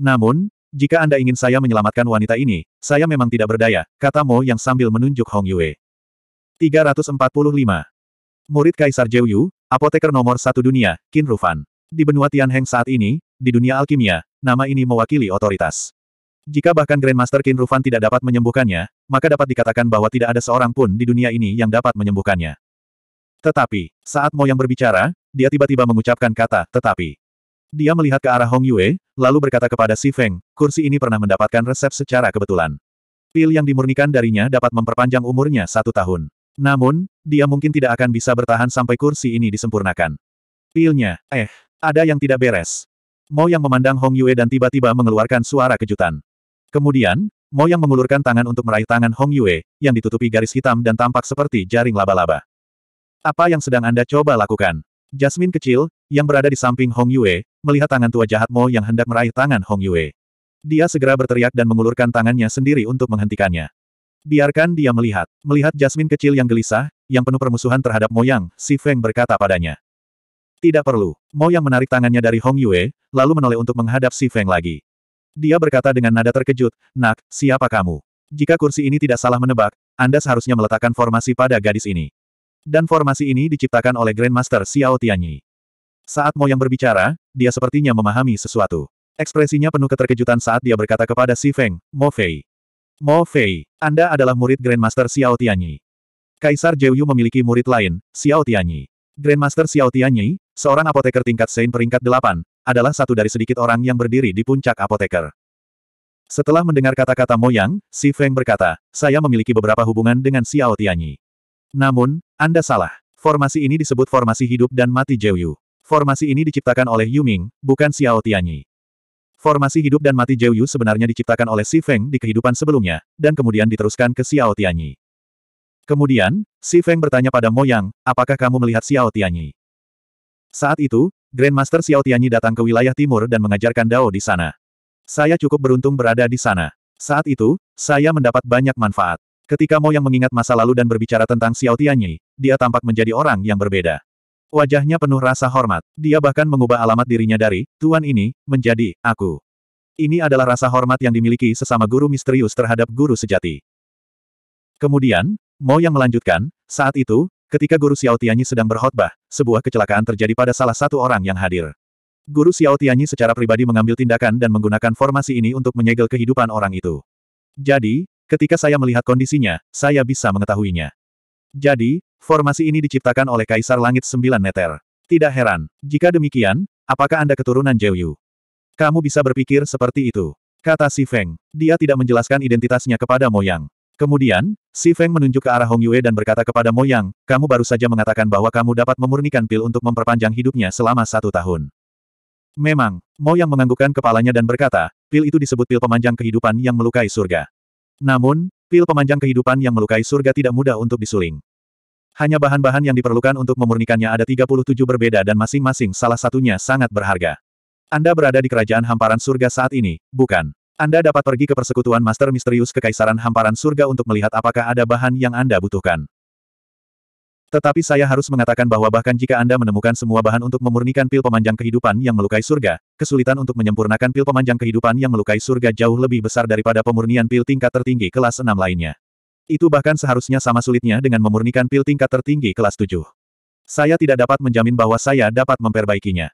Namun, jika Anda ingin saya menyelamatkan wanita ini, saya memang tidak berdaya, kata Mo yang sambil menunjuk Hong Yue. 345. Murid Kaisar Jeuyu, apoteker nomor satu dunia, Qin Rufan. Di benua Tianheng saat ini, di dunia alkimia, nama ini mewakili otoritas. Jika bahkan Grandmaster Qin Rufan tidak dapat menyembuhkannya, maka dapat dikatakan bahwa tidak ada seorang pun di dunia ini yang dapat menyembuhkannya. Tetapi, saat Mo yang berbicara, dia tiba-tiba mengucapkan kata, tetapi. Dia melihat ke arah Hong Yue, lalu berkata kepada Si Feng, kursi ini pernah mendapatkan resep secara kebetulan. Pil yang dimurnikan darinya dapat memperpanjang umurnya satu tahun. Namun, dia mungkin tidak akan bisa bertahan sampai kursi ini disempurnakan. Pilnya, eh, ada yang tidak beres. Mo yang memandang Hong Yue dan tiba-tiba mengeluarkan suara kejutan. Kemudian, Mo yang mengulurkan tangan untuk meraih tangan Hong Yue, yang ditutupi garis hitam dan tampak seperti jaring laba-laba. Apa yang sedang Anda coba lakukan? Jasmine kecil, yang berada di samping Hong Yue, melihat tangan tua jahat Mo yang hendak meraih tangan Hong Yue. Dia segera berteriak dan mengulurkan tangannya sendiri untuk menghentikannya. Biarkan dia melihat. Melihat Jasmine kecil yang gelisah, yang penuh permusuhan terhadap Moyang, si Feng berkata padanya. Tidak perlu. Moyang menarik tangannya dari Hong Yue, lalu menoleh untuk menghadap si Feng lagi. Dia berkata dengan nada terkejut, Nak, siapa kamu? Jika kursi ini tidak salah menebak, Anda seharusnya meletakkan formasi pada gadis ini. Dan formasi ini diciptakan oleh Grandmaster Xiao Tianyi. Saat Moyang berbicara, dia sepertinya memahami sesuatu. Ekspresinya penuh keterkejutan saat dia berkata kepada Si Feng, Mo Fei. Mo Fei, Anda adalah murid Grandmaster Xiao Tianyi. Kaisar Yu memiliki murid lain, Xiao Tianyi. Grandmaster Xiao Tianyi, seorang apoteker tingkat Sein peringkat 8, adalah satu dari sedikit orang yang berdiri di puncak apoteker. Setelah mendengar kata-kata Moyang, Si Feng berkata, saya memiliki beberapa hubungan dengan Xiao Tianyi. Namun, Anda salah. Formasi ini disebut formasi hidup dan mati Yu. Formasi ini diciptakan oleh Yuming, bukan Xiao Tianyi. Formasi hidup dan mati Jeyu sebenarnya diciptakan oleh Si Feng di kehidupan sebelumnya, dan kemudian diteruskan ke Xiao Tianyi. Kemudian, Si Feng bertanya pada Mo Yang, apakah kamu melihat Xiao Tianyi? Saat itu, Grandmaster Xiao Tianyi datang ke wilayah timur dan mengajarkan Dao di sana. Saya cukup beruntung berada di sana. Saat itu, saya mendapat banyak manfaat. Ketika Mo Yang mengingat masa lalu dan berbicara tentang Xiao Tianyi, dia tampak menjadi orang yang berbeda. Wajahnya penuh rasa hormat. Dia bahkan mengubah alamat dirinya dari, Tuan ini, menjadi, aku. Ini adalah rasa hormat yang dimiliki sesama guru misterius terhadap guru sejati. Kemudian, Mo yang melanjutkan, saat itu, ketika guru Xiao Tianyi sedang berkhotbah, sebuah kecelakaan terjadi pada salah satu orang yang hadir. Guru Xiao Tianyi secara pribadi mengambil tindakan dan menggunakan formasi ini untuk menyegel kehidupan orang itu. Jadi, ketika saya melihat kondisinya, saya bisa mengetahuinya. Jadi, formasi ini diciptakan oleh Kaisar Langit Sembilan Neter. Tidak heran, jika demikian, apakah Anda keturunan Yu? Kamu bisa berpikir seperti itu. Kata Si Feng. Dia tidak menjelaskan identitasnya kepada Moyang. Kemudian, Si Feng menunjuk ke arah Hong Yue dan berkata kepada Moyang, kamu baru saja mengatakan bahwa kamu dapat memurnikan pil untuk memperpanjang hidupnya selama satu tahun. Memang, Moyang menganggukkan kepalanya dan berkata, pil itu disebut pil pemanjang kehidupan yang melukai surga. Namun, Pil pemanjang kehidupan yang melukai surga tidak mudah untuk disuling. Hanya bahan-bahan yang diperlukan untuk memurnikannya ada 37 berbeda dan masing-masing salah satunya sangat berharga. Anda berada di kerajaan hamparan surga saat ini, bukan? Anda dapat pergi ke persekutuan Master Misterius Kekaisaran Hamparan Surga untuk melihat apakah ada bahan yang Anda butuhkan. Tetapi saya harus mengatakan bahwa bahkan jika Anda menemukan semua bahan untuk memurnikan pil pemanjang kehidupan yang melukai surga, kesulitan untuk menyempurnakan pil pemanjang kehidupan yang melukai surga jauh lebih besar daripada pemurnian pil tingkat tertinggi kelas 6 lainnya. Itu bahkan seharusnya sama sulitnya dengan memurnikan pil tingkat tertinggi kelas 7. Saya tidak dapat menjamin bahwa saya dapat memperbaikinya.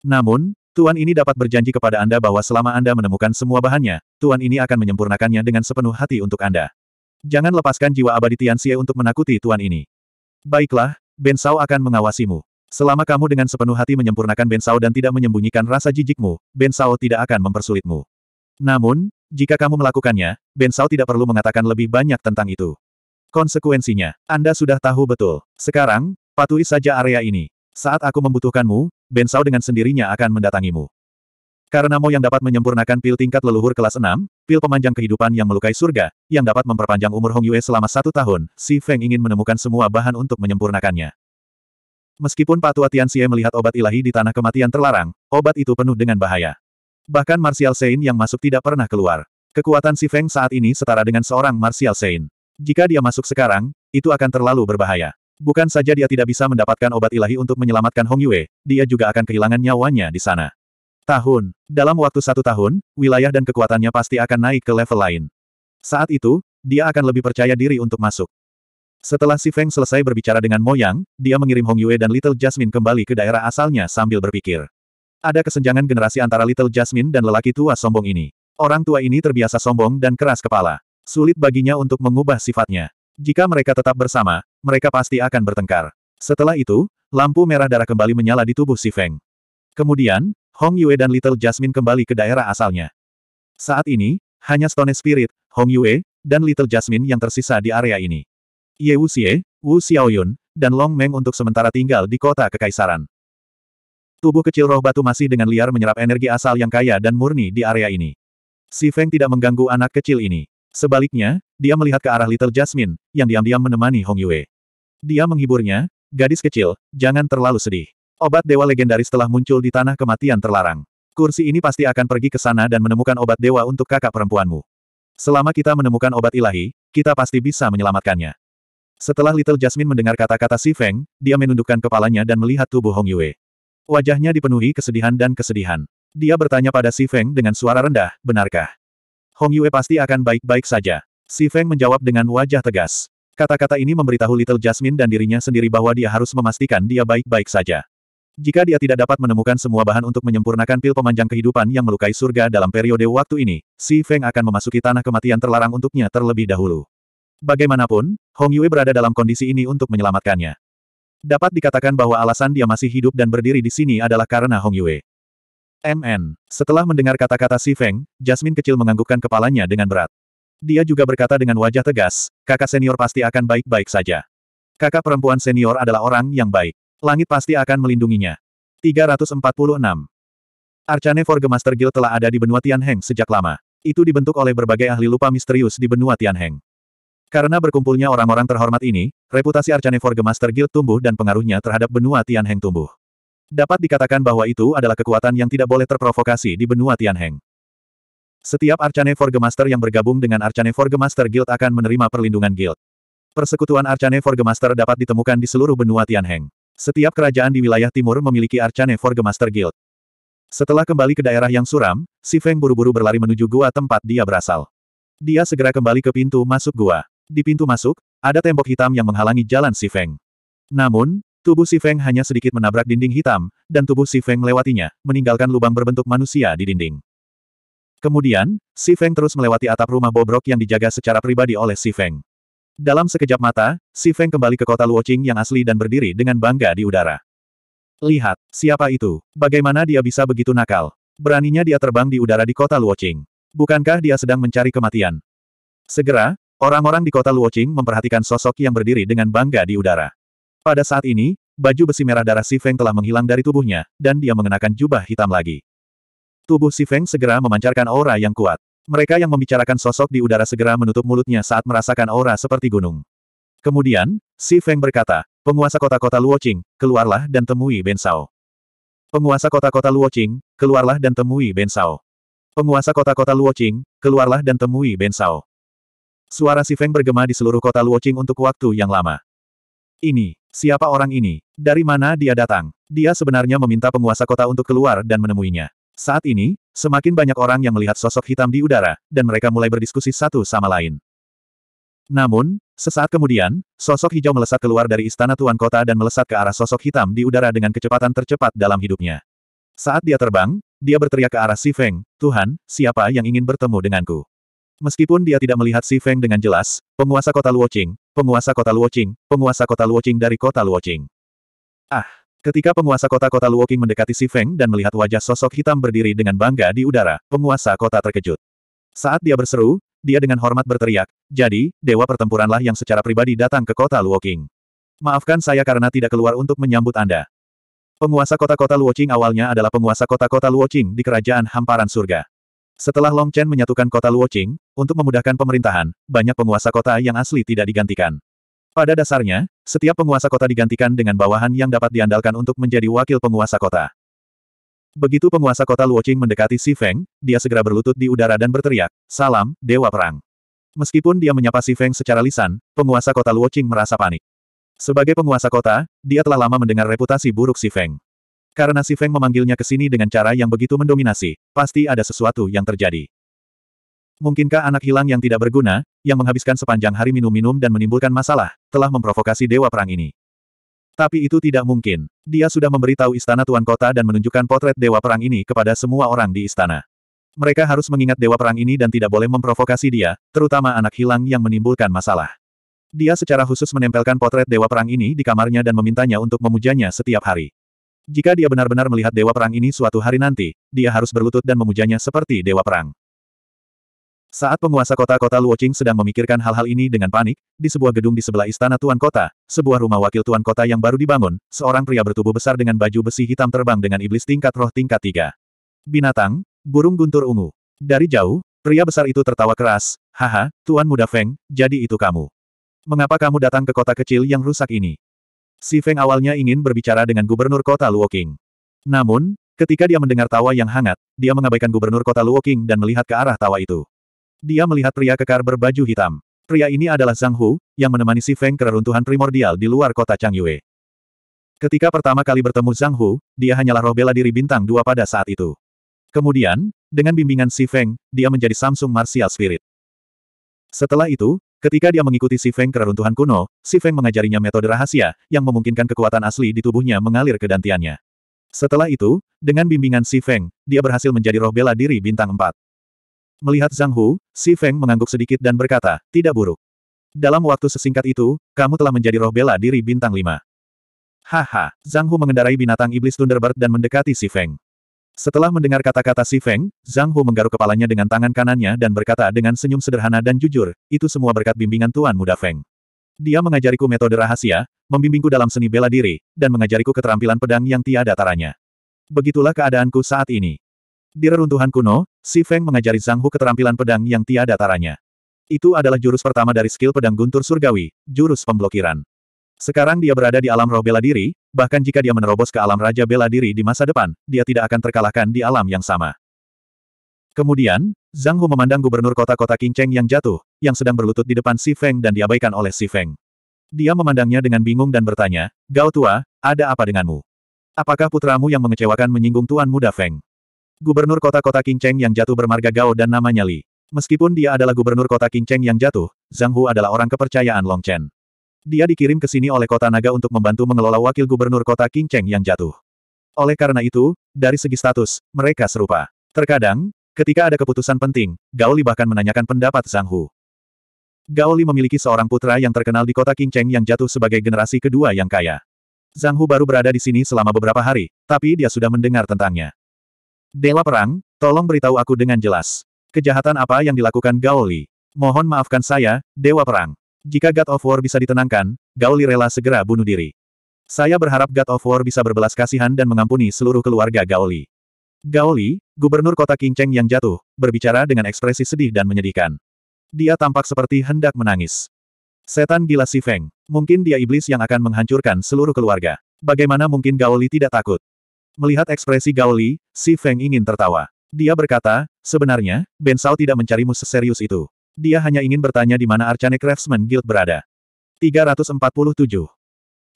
Namun, Tuan ini dapat berjanji kepada Anda bahwa selama Anda menemukan semua bahannya, Tuan ini akan menyempurnakannya dengan sepenuh hati untuk Anda. Jangan lepaskan jiwa abadi Tianxie untuk menakuti Tuan ini. Baiklah, Bensau akan mengawasimu. Selama kamu dengan sepenuh hati menyempurnakan Bensau dan tidak menyembunyikan rasa jijikmu, Bensau tidak akan mempersulitmu. Namun, jika kamu melakukannya, Bensau tidak perlu mengatakan lebih banyak tentang itu. Konsekuensinya, Anda sudah tahu betul. Sekarang, patuhi saja area ini. Saat aku membutuhkanmu, Bensau dengan sendirinya akan mendatangimu. Karena mau yang dapat menyempurnakan pil tingkat leluhur kelas 6, pil pemanjang kehidupan yang melukai surga, yang dapat memperpanjang umur Hong Yue selama satu tahun, Si Feng ingin menemukan semua bahan untuk menyempurnakannya. Meskipun Patua Tianxie melihat obat ilahi di tanah kematian terlarang, obat itu penuh dengan bahaya. Bahkan Martial Sein yang masuk tidak pernah keluar. Kekuatan Si Feng saat ini setara dengan seorang Martial Sein. Jika dia masuk sekarang, itu akan terlalu berbahaya. Bukan saja dia tidak bisa mendapatkan obat ilahi untuk menyelamatkan Hong Yue, dia juga akan kehilangan nyawanya di sana tahun. Dalam waktu satu tahun, wilayah dan kekuatannya pasti akan naik ke level lain. Saat itu, dia akan lebih percaya diri untuk masuk. Setelah Si Feng selesai berbicara dengan Moyang, dia mengirim Hong Yue dan Little Jasmine kembali ke daerah asalnya sambil berpikir. Ada kesenjangan generasi antara Little Jasmine dan lelaki tua sombong ini. Orang tua ini terbiasa sombong dan keras kepala. Sulit baginya untuk mengubah sifatnya. Jika mereka tetap bersama, mereka pasti akan bertengkar. Setelah itu, lampu merah darah kembali menyala di tubuh Si Feng. Kemudian, Hong Yue dan Little Jasmine kembali ke daerah asalnya. Saat ini, hanya Stone Spirit, Hong Yue, dan Little Jasmine yang tersisa di area ini. Ye Wuxie, Wu Xiaoyun, dan Long Meng untuk sementara tinggal di kota Kekaisaran. Tubuh kecil roh batu masih dengan liar menyerap energi asal yang kaya dan murni di area ini. Si Feng tidak mengganggu anak kecil ini. Sebaliknya, dia melihat ke arah Little Jasmine, yang diam-diam menemani Hong Yue. Dia menghiburnya, gadis kecil, jangan terlalu sedih. Obat dewa legendaris telah muncul di tanah kematian terlarang. Kursi ini pasti akan pergi ke sana dan menemukan obat dewa untuk kakak perempuanmu. Selama kita menemukan obat ilahi, kita pasti bisa menyelamatkannya. Setelah Little Jasmine mendengar kata-kata Si Feng, dia menundukkan kepalanya dan melihat tubuh Hong Yue. Wajahnya dipenuhi kesedihan dan kesedihan. Dia bertanya pada Si Feng dengan suara rendah, benarkah? Hong Yue pasti akan baik-baik saja. Si Feng menjawab dengan wajah tegas. Kata-kata ini memberitahu Little Jasmine dan dirinya sendiri bahwa dia harus memastikan dia baik-baik saja. Jika dia tidak dapat menemukan semua bahan untuk menyempurnakan pil pemanjang kehidupan yang melukai surga dalam periode waktu ini, Si Feng akan memasuki tanah kematian terlarang untuknya terlebih dahulu. Bagaimanapun, Hong Yue berada dalam kondisi ini untuk menyelamatkannya. Dapat dikatakan bahwa alasan dia masih hidup dan berdiri di sini adalah karena Hong Yue. MN. Setelah mendengar kata-kata Si Feng, Jasmine kecil menganggukkan kepalanya dengan berat. Dia juga berkata dengan wajah tegas, kakak senior pasti akan baik-baik saja. Kakak perempuan senior adalah orang yang baik. Langit pasti akan melindunginya. 346. Arcane Forge Master Guild telah ada di benua Tianheng sejak lama. Itu dibentuk oleh berbagai ahli lupa misterius di benua Tianheng. Karena berkumpulnya orang-orang terhormat ini, reputasi Arcane Forge Master Guild tumbuh dan pengaruhnya terhadap benua Tianheng tumbuh. Dapat dikatakan bahwa itu adalah kekuatan yang tidak boleh terprovokasi di benua Tianheng. Setiap Arcane Forge Master yang bergabung dengan Arcane Forge Master Guild akan menerima perlindungan guild. Persekutuan Arcane Forge Master dapat ditemukan di seluruh benua Tianheng. Setiap kerajaan di wilayah timur memiliki Arcane for Master Guild. Setelah kembali ke daerah yang suram, si Feng buru-buru berlari menuju gua tempat dia berasal. Dia segera kembali ke pintu masuk gua. Di pintu masuk, ada tembok hitam yang menghalangi jalan si Feng. Namun, tubuh si Feng hanya sedikit menabrak dinding hitam, dan tubuh si Feng melewatinya, meninggalkan lubang berbentuk manusia di dinding. Kemudian, si Feng terus melewati atap rumah bobrok yang dijaga secara pribadi oleh si Feng. Dalam sekejap mata, Si Feng kembali ke kota Luoqing yang asli dan berdiri dengan bangga di udara. Lihat, siapa itu? Bagaimana dia bisa begitu nakal? Beraninya dia terbang di udara di kota Luoqing. Bukankah dia sedang mencari kematian? Segera, orang-orang di kota Luoqing memperhatikan sosok yang berdiri dengan bangga di udara. Pada saat ini, baju besi merah darah Si Feng telah menghilang dari tubuhnya, dan dia mengenakan jubah hitam lagi. Tubuh Si Feng segera memancarkan aura yang kuat. Mereka yang membicarakan sosok di udara segera menutup mulutnya saat merasakan aura seperti gunung. Kemudian, Si Feng berkata, penguasa kota-kota Luoqing, keluarlah dan temui Ben Sao. Penguasa kota-kota Luoqing, keluarlah dan temui Ben Sao. Penguasa kota-kota Luoqing, keluarlah dan temui Ben Sao. Suara Si Feng bergema di seluruh kota Luoqing untuk waktu yang lama. Ini, siapa orang ini? Dari mana dia datang? Dia sebenarnya meminta penguasa kota untuk keluar dan menemuinya. Saat ini, semakin banyak orang yang melihat sosok hitam di udara, dan mereka mulai berdiskusi satu sama lain. Namun, sesaat kemudian, sosok hijau melesat keluar dari istana tuan kota dan melesat ke arah sosok hitam di udara dengan kecepatan tercepat dalam hidupnya. Saat dia terbang, dia berteriak ke arah Si Feng, Tuhan, siapa yang ingin bertemu denganku? Meskipun dia tidak melihat Si Feng dengan jelas, penguasa kota Luoching, penguasa kota Luoching, penguasa kota Luoching dari kota Luoching. Ah! Ketika penguasa kota-kota Luoking mendekati Si Feng dan melihat wajah sosok hitam berdiri dengan bangga di udara, penguasa kota terkejut. Saat dia berseru, dia dengan hormat berteriak, jadi, dewa pertempuranlah yang secara pribadi datang ke kota Luoking. Maafkan saya karena tidak keluar untuk menyambut Anda. Penguasa kota-kota Luoqing awalnya adalah penguasa kota-kota Luoqing di kerajaan hamparan surga. Setelah Long Chen menyatukan kota Luoqing, untuk memudahkan pemerintahan, banyak penguasa kota yang asli tidak digantikan. Pada dasarnya, setiap penguasa kota digantikan dengan bawahan yang dapat diandalkan untuk menjadi wakil penguasa kota. Begitu penguasa kota Luoqing mendekati Si Feng, dia segera berlutut di udara dan berteriak, Salam, Dewa Perang. Meskipun dia menyapa Si Feng secara lisan, penguasa kota Luoqing merasa panik. Sebagai penguasa kota, dia telah lama mendengar reputasi buruk Si Feng. Karena Si Feng memanggilnya ke sini dengan cara yang begitu mendominasi, pasti ada sesuatu yang terjadi. Mungkinkah anak hilang yang tidak berguna, yang menghabiskan sepanjang hari minum-minum dan menimbulkan masalah, telah memprovokasi Dewa Perang ini. Tapi itu tidak mungkin. Dia sudah memberitahu istana Tuan Kota dan menunjukkan potret Dewa Perang ini kepada semua orang di istana. Mereka harus mengingat Dewa Perang ini dan tidak boleh memprovokasi dia, terutama anak hilang yang menimbulkan masalah. Dia secara khusus menempelkan potret Dewa Perang ini di kamarnya dan memintanya untuk memujanya setiap hari. Jika dia benar-benar melihat Dewa Perang ini suatu hari nanti, dia harus berlutut dan memujanya seperti Dewa Perang. Saat penguasa kota-kota Luoqing sedang memikirkan hal-hal ini dengan panik, di sebuah gedung di sebelah istana Tuan Kota, sebuah rumah wakil Tuan Kota yang baru dibangun, seorang pria bertubuh besar dengan baju besi hitam terbang dengan iblis tingkat roh tingkat tiga. Binatang, burung guntur ungu. Dari jauh, pria besar itu tertawa keras, haha, Tuan Muda Feng, jadi itu kamu. Mengapa kamu datang ke kota kecil yang rusak ini? Si Feng awalnya ingin berbicara dengan gubernur kota Luoqing. Namun, ketika dia mendengar tawa yang hangat, dia mengabaikan gubernur kota Luoqing dan melihat ke arah tawa itu. Dia melihat pria kekar berbaju hitam. Pria ini adalah Zhang Hu, yang menemani Si Feng ke reruntuhan primordial di luar kota Changyue. Ketika pertama kali bertemu Zhang Hu, dia hanyalah roh bela diri bintang dua pada saat itu. Kemudian, dengan bimbingan Si Feng, dia menjadi Samsung Martial Spirit. Setelah itu, Ketika dia mengikuti Si Feng ke reruntuhan kuno, Si Feng mengajarinya metode rahasia, yang memungkinkan kekuatan asli di tubuhnya mengalir ke dantiannya. Setelah itu, dengan bimbingan Si Feng, dia berhasil menjadi roh bela diri bintang Empat. Melihat Zhang Hu, Si Feng mengangguk sedikit dan berkata, tidak buruk. Dalam waktu sesingkat itu, kamu telah menjadi roh bela diri bintang lima. Haha, Zhang Hu mengendarai binatang iblis Thunderbird dan mendekati Si Feng. Setelah mendengar kata-kata Si Feng, Zhang Hu menggaruk kepalanya dengan tangan kanannya dan berkata dengan senyum sederhana dan jujur, itu semua berkat bimbingan Tuan Muda Feng. Dia mengajariku metode rahasia, membimbingku dalam seni bela diri, dan mengajariku keterampilan pedang yang tiada taranya. Begitulah keadaanku saat ini. Di reruntuhan kuno, Si Feng mengajari Zhang Hu keterampilan pedang yang tiada taranya. Itu adalah jurus pertama dari skill pedang guntur surgawi, jurus pemblokiran. Sekarang dia berada di alam roh bela diri, bahkan jika dia menerobos ke alam raja bela diri di masa depan, dia tidak akan terkalahkan di alam yang sama. Kemudian, Zhang Hu memandang gubernur kota-kota Qingcheng yang jatuh, yang sedang berlutut di depan Si Feng dan diabaikan oleh Si Feng. Dia memandangnya dengan bingung dan bertanya, Gao Tua, ada apa denganmu? Apakah putramu yang mengecewakan menyinggung Tuan Muda Feng? Gubernur kota-kota Qingcheng yang jatuh bermarga Gao dan namanya Li. Meskipun dia adalah gubernur kota Qingcheng yang jatuh, Zhang Hu adalah orang kepercayaan Long Chen. Dia dikirim ke sini oleh kota naga untuk membantu mengelola wakil gubernur kota Qingcheng yang jatuh. Oleh karena itu, dari segi status, mereka serupa. Terkadang, ketika ada keputusan penting, Gao Li bahkan menanyakan pendapat Zhang Hu. Gao Li memiliki seorang putra yang terkenal di kota Qingcheng yang jatuh sebagai generasi kedua yang kaya. Zhang Hu baru berada di sini selama beberapa hari, tapi dia sudah mendengar tentangnya. Dewa perang, tolong beritahu aku dengan jelas. Kejahatan apa yang dilakukan Gao Li? Mohon maafkan saya, Dewa Perang. Jika God of War bisa ditenangkan, Gao Li rela segera bunuh diri. Saya berharap God of War bisa berbelas kasihan dan mengampuni seluruh keluarga Gao Li. Gao Li, gubernur kota Qingcheng yang jatuh, berbicara dengan ekspresi sedih dan menyedihkan. Dia tampak seperti hendak menangis. Setan gila si Feng. Mungkin dia iblis yang akan menghancurkan seluruh keluarga. Bagaimana mungkin Gao Li tidak takut? Melihat ekspresi Gao Li, Si Feng ingin tertawa. Dia berkata, sebenarnya, Ben Sao tidak mencarimu seserius itu. Dia hanya ingin bertanya di mana Arcane Craftsman Guild berada. 347.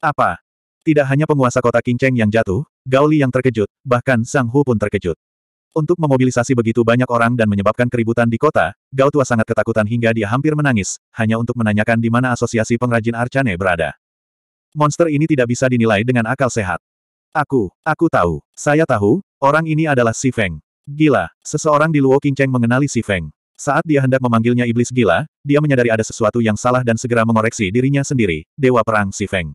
Apa? Tidak hanya penguasa kota Kinceng yang jatuh, Gao Li yang terkejut, bahkan Sang Hu pun terkejut. Untuk memobilisasi begitu banyak orang dan menyebabkan keributan di kota, Gao Tua sangat ketakutan hingga dia hampir menangis, hanya untuk menanyakan di mana asosiasi pengrajin Arcane berada. Monster ini tidak bisa dinilai dengan akal sehat. Aku, aku tahu. Saya tahu, orang ini adalah Si Feng. Gila, seseorang di Luo Qingcheng mengenali Si Feng. Saat dia hendak memanggilnya iblis gila, dia menyadari ada sesuatu yang salah dan segera mengoreksi dirinya sendiri, Dewa Perang Si Feng.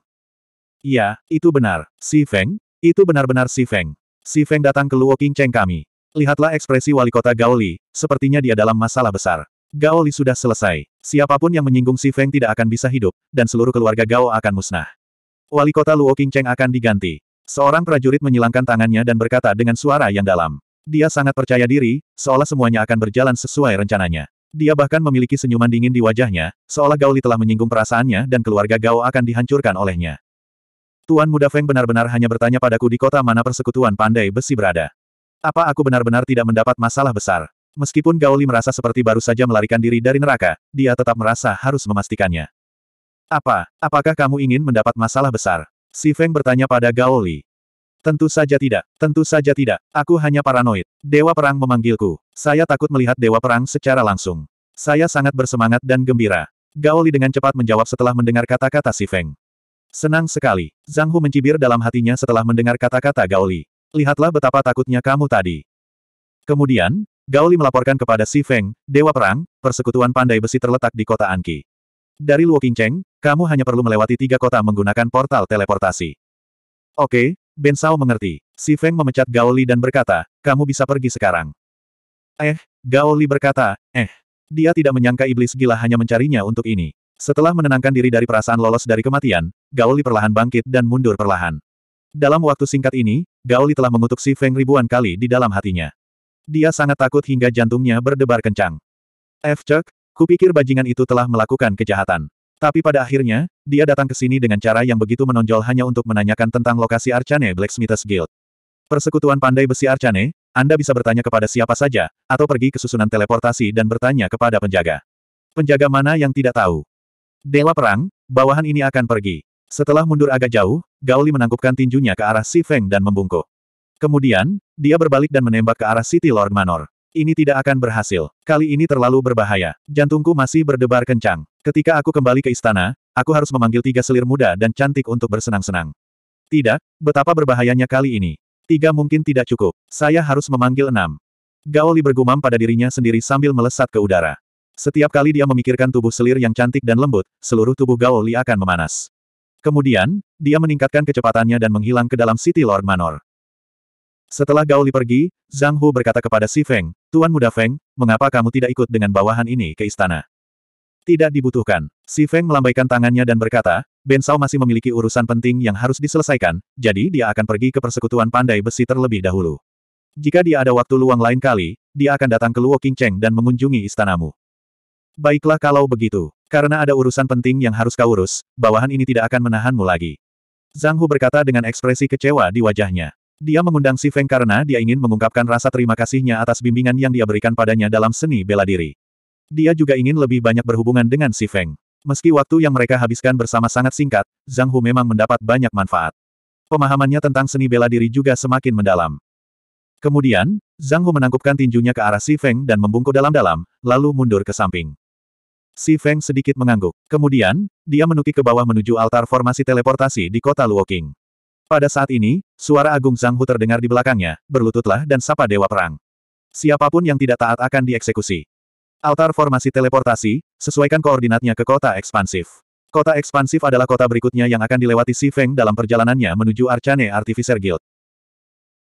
Iya, itu benar. Si Feng? Itu benar-benar Si Feng. Si Feng datang ke Luo Qingcheng kami. Lihatlah ekspresi wali kota Gaoli, sepertinya dia dalam masalah besar. Gaoli sudah selesai. Siapapun yang menyinggung Si Feng tidak akan bisa hidup, dan seluruh keluarga Gao akan musnah. Wali kota Luo Qingcheng akan diganti. Seorang prajurit menyilangkan tangannya dan berkata dengan suara yang dalam. Dia sangat percaya diri, seolah semuanya akan berjalan sesuai rencananya. Dia bahkan memiliki senyuman dingin di wajahnya, seolah Gauli telah menyinggung perasaannya dan keluarga Gao akan dihancurkan olehnya. Tuan Muda Feng benar-benar hanya bertanya padaku di kota mana persekutuan pandai besi berada. Apa aku benar-benar tidak mendapat masalah besar? Meskipun Gauli merasa seperti baru saja melarikan diri dari neraka, dia tetap merasa harus memastikannya. Apa, apakah kamu ingin mendapat masalah besar? Si Feng bertanya pada Gao Li. Tentu saja tidak, tentu saja tidak, aku hanya paranoid. Dewa Perang memanggilku. Saya takut melihat Dewa Perang secara langsung. Saya sangat bersemangat dan gembira. Gao Li dengan cepat menjawab setelah mendengar kata-kata Si Feng. Senang sekali. Zhang Hu mencibir dalam hatinya setelah mendengar kata-kata Gao Li. Lihatlah betapa takutnya kamu tadi. Kemudian, Gao Li melaporkan kepada Si Feng, Dewa Perang, persekutuan pandai besi terletak di kota Anki. Dari Luo Qingcheng, kamu hanya perlu melewati tiga kota menggunakan portal teleportasi. Oke, Ben Sao mengerti. Si Feng memecat Gao Li dan berkata, kamu bisa pergi sekarang. Eh, Gao Li berkata, eh. Dia tidak menyangka iblis gila hanya mencarinya untuk ini. Setelah menenangkan diri dari perasaan lolos dari kematian, Gao Li perlahan bangkit dan mundur perlahan. Dalam waktu singkat ini, Gao Li telah mengutuk si Feng ribuan kali di dalam hatinya. Dia sangat takut hingga jantungnya berdebar kencang. F. Eh, Chuck, kupikir bajingan itu telah melakukan kejahatan. Tapi pada akhirnya, dia datang ke sini dengan cara yang begitu menonjol hanya untuk menanyakan tentang lokasi Arcane Blacksmith's Guild. Persekutuan Pandai Besi Arcane, Anda bisa bertanya kepada siapa saja, atau pergi ke susunan teleportasi dan bertanya kepada penjaga. Penjaga mana yang tidak tahu? Dewa Perang, bawahan ini akan pergi. Setelah mundur agak jauh, Gauli menangkupkan tinjunya ke arah Si Feng dan membungkuk. Kemudian, dia berbalik dan menembak ke arah City Lord Manor. Ini tidak akan berhasil. Kali ini terlalu berbahaya. Jantungku masih berdebar kencang. Ketika aku kembali ke istana, aku harus memanggil tiga selir muda dan cantik untuk bersenang-senang. Tidak, betapa berbahayanya kali ini. Tiga mungkin tidak cukup. Saya harus memanggil enam. Gaoli bergumam pada dirinya sendiri sambil melesat ke udara. Setiap kali dia memikirkan tubuh selir yang cantik dan lembut, seluruh tubuh Gaoli akan memanas. Kemudian, dia meningkatkan kecepatannya dan menghilang ke dalam City Lord Manor. Setelah Gao Li pergi, Zhang Hu berkata kepada Si Feng, Tuan Muda Feng, mengapa kamu tidak ikut dengan bawahan ini ke istana? Tidak dibutuhkan. Si Feng melambaikan tangannya dan berkata, Ben Sao masih memiliki urusan penting yang harus diselesaikan, jadi dia akan pergi ke persekutuan pandai besi terlebih dahulu. Jika dia ada waktu luang lain kali, dia akan datang ke Luo Qingcheng dan mengunjungi istanamu. Baiklah kalau begitu, karena ada urusan penting yang harus kau urus, bawahan ini tidak akan menahanmu lagi. Zhang Hu berkata dengan ekspresi kecewa di wajahnya. Dia mengundang Si Feng karena dia ingin mengungkapkan rasa terima kasihnya atas bimbingan yang dia berikan padanya dalam seni bela diri. Dia juga ingin lebih banyak berhubungan dengan Si Feng. Meski waktu yang mereka habiskan bersama sangat singkat, Zhang Hu memang mendapat banyak manfaat. Pemahamannya tentang seni bela diri juga semakin mendalam. Kemudian, Zhang Hu menangkupkan tinjunya ke arah Si Feng dan membungkuk dalam-dalam, lalu mundur ke samping. Si Feng sedikit mengangguk. Kemudian, dia menukik ke bawah menuju altar formasi teleportasi di kota Luoking. Pada saat ini, suara Agung Zhang Hu terdengar di belakangnya, berlututlah dan sapa Dewa Perang. Siapapun yang tidak taat akan dieksekusi. Altar formasi teleportasi, sesuaikan koordinatnya ke kota ekspansif. Kota ekspansif adalah kota berikutnya yang akan dilewati Si Feng dalam perjalanannya menuju Arcane Artificer Guild.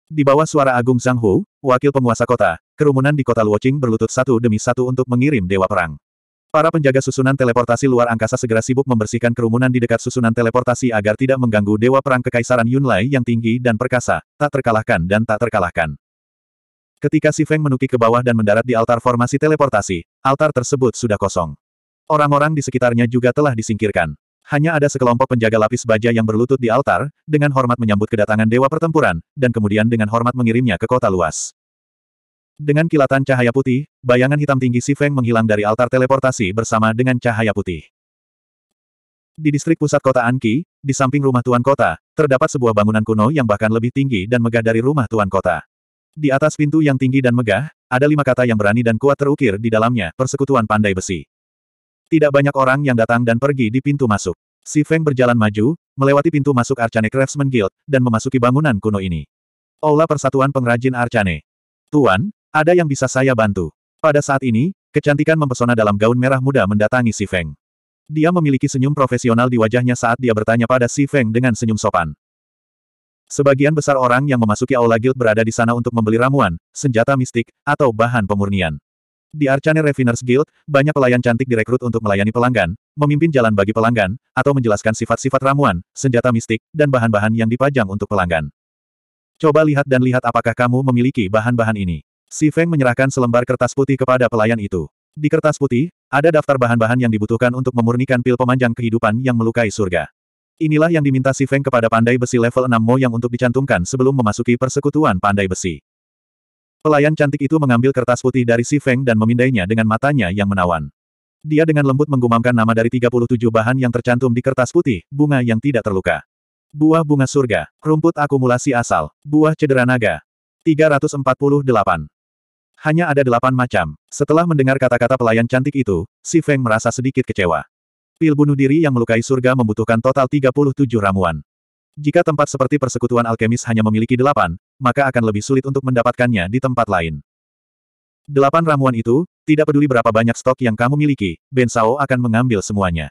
Di bawah suara Agung Zhang Hu, wakil penguasa kota, kerumunan di kota Luoqing berlutut satu demi satu untuk mengirim Dewa Perang. Para penjaga susunan teleportasi luar angkasa segera sibuk membersihkan kerumunan di dekat susunan teleportasi agar tidak mengganggu Dewa Perang Kekaisaran Yunlai yang tinggi dan perkasa, tak terkalahkan dan tak terkalahkan. Ketika Si Feng menuki ke bawah dan mendarat di altar formasi teleportasi, altar tersebut sudah kosong. Orang-orang di sekitarnya juga telah disingkirkan. Hanya ada sekelompok penjaga lapis baja yang berlutut di altar, dengan hormat menyambut kedatangan Dewa Pertempuran, dan kemudian dengan hormat mengirimnya ke kota luas. Dengan kilatan cahaya putih, bayangan hitam tinggi Si Feng menghilang dari altar teleportasi bersama dengan cahaya putih. Di distrik pusat kota Anki, di samping rumah tuan kota, terdapat sebuah bangunan kuno yang bahkan lebih tinggi dan megah dari rumah tuan kota. Di atas pintu yang tinggi dan megah, ada lima kata yang berani dan kuat terukir di dalamnya, persekutuan pandai besi. Tidak banyak orang yang datang dan pergi di pintu masuk. Si Feng berjalan maju, melewati pintu masuk Arcane Craftsman Guild, dan memasuki bangunan kuno ini. Aula Persatuan Pengrajin Arcane. Tuan, ada yang bisa saya bantu? Pada saat ini, kecantikan mempesona dalam gaun merah muda mendatangi Si Feng. Dia memiliki senyum profesional di wajahnya saat dia bertanya pada Si Feng dengan senyum sopan. Sebagian besar orang yang memasuki aula guild berada di sana untuk membeli ramuan, senjata mistik, atau bahan pemurnian. Di Arcane Refiners Guild, banyak pelayan cantik direkrut untuk melayani pelanggan, memimpin jalan bagi pelanggan, atau menjelaskan sifat-sifat ramuan, senjata mistik, dan bahan-bahan yang dipajang untuk pelanggan. Coba lihat dan lihat apakah kamu memiliki bahan-bahan ini. Si Feng menyerahkan selembar kertas putih kepada pelayan itu. Di kertas putih, ada daftar bahan-bahan yang dibutuhkan untuk memurnikan pil pemanjang kehidupan yang melukai surga. Inilah yang diminta Si Feng kepada pandai besi level 6 yang untuk dicantumkan sebelum memasuki persekutuan pandai besi. Pelayan cantik itu mengambil kertas putih dari Si Feng dan memindainya dengan matanya yang menawan. Dia dengan lembut menggumamkan nama dari 37 bahan yang tercantum di kertas putih, bunga yang tidak terluka. Buah bunga surga, rumput akumulasi asal, buah cedera naga. 348. Hanya ada delapan macam. Setelah mendengar kata-kata pelayan cantik itu, Si Feng merasa sedikit kecewa. Pil bunuh diri yang melukai surga membutuhkan total 37 ramuan. Jika tempat seperti persekutuan alkemis hanya memiliki delapan, maka akan lebih sulit untuk mendapatkannya di tempat lain. Delapan ramuan itu, tidak peduli berapa banyak stok yang kamu miliki, Ben Sao akan mengambil semuanya.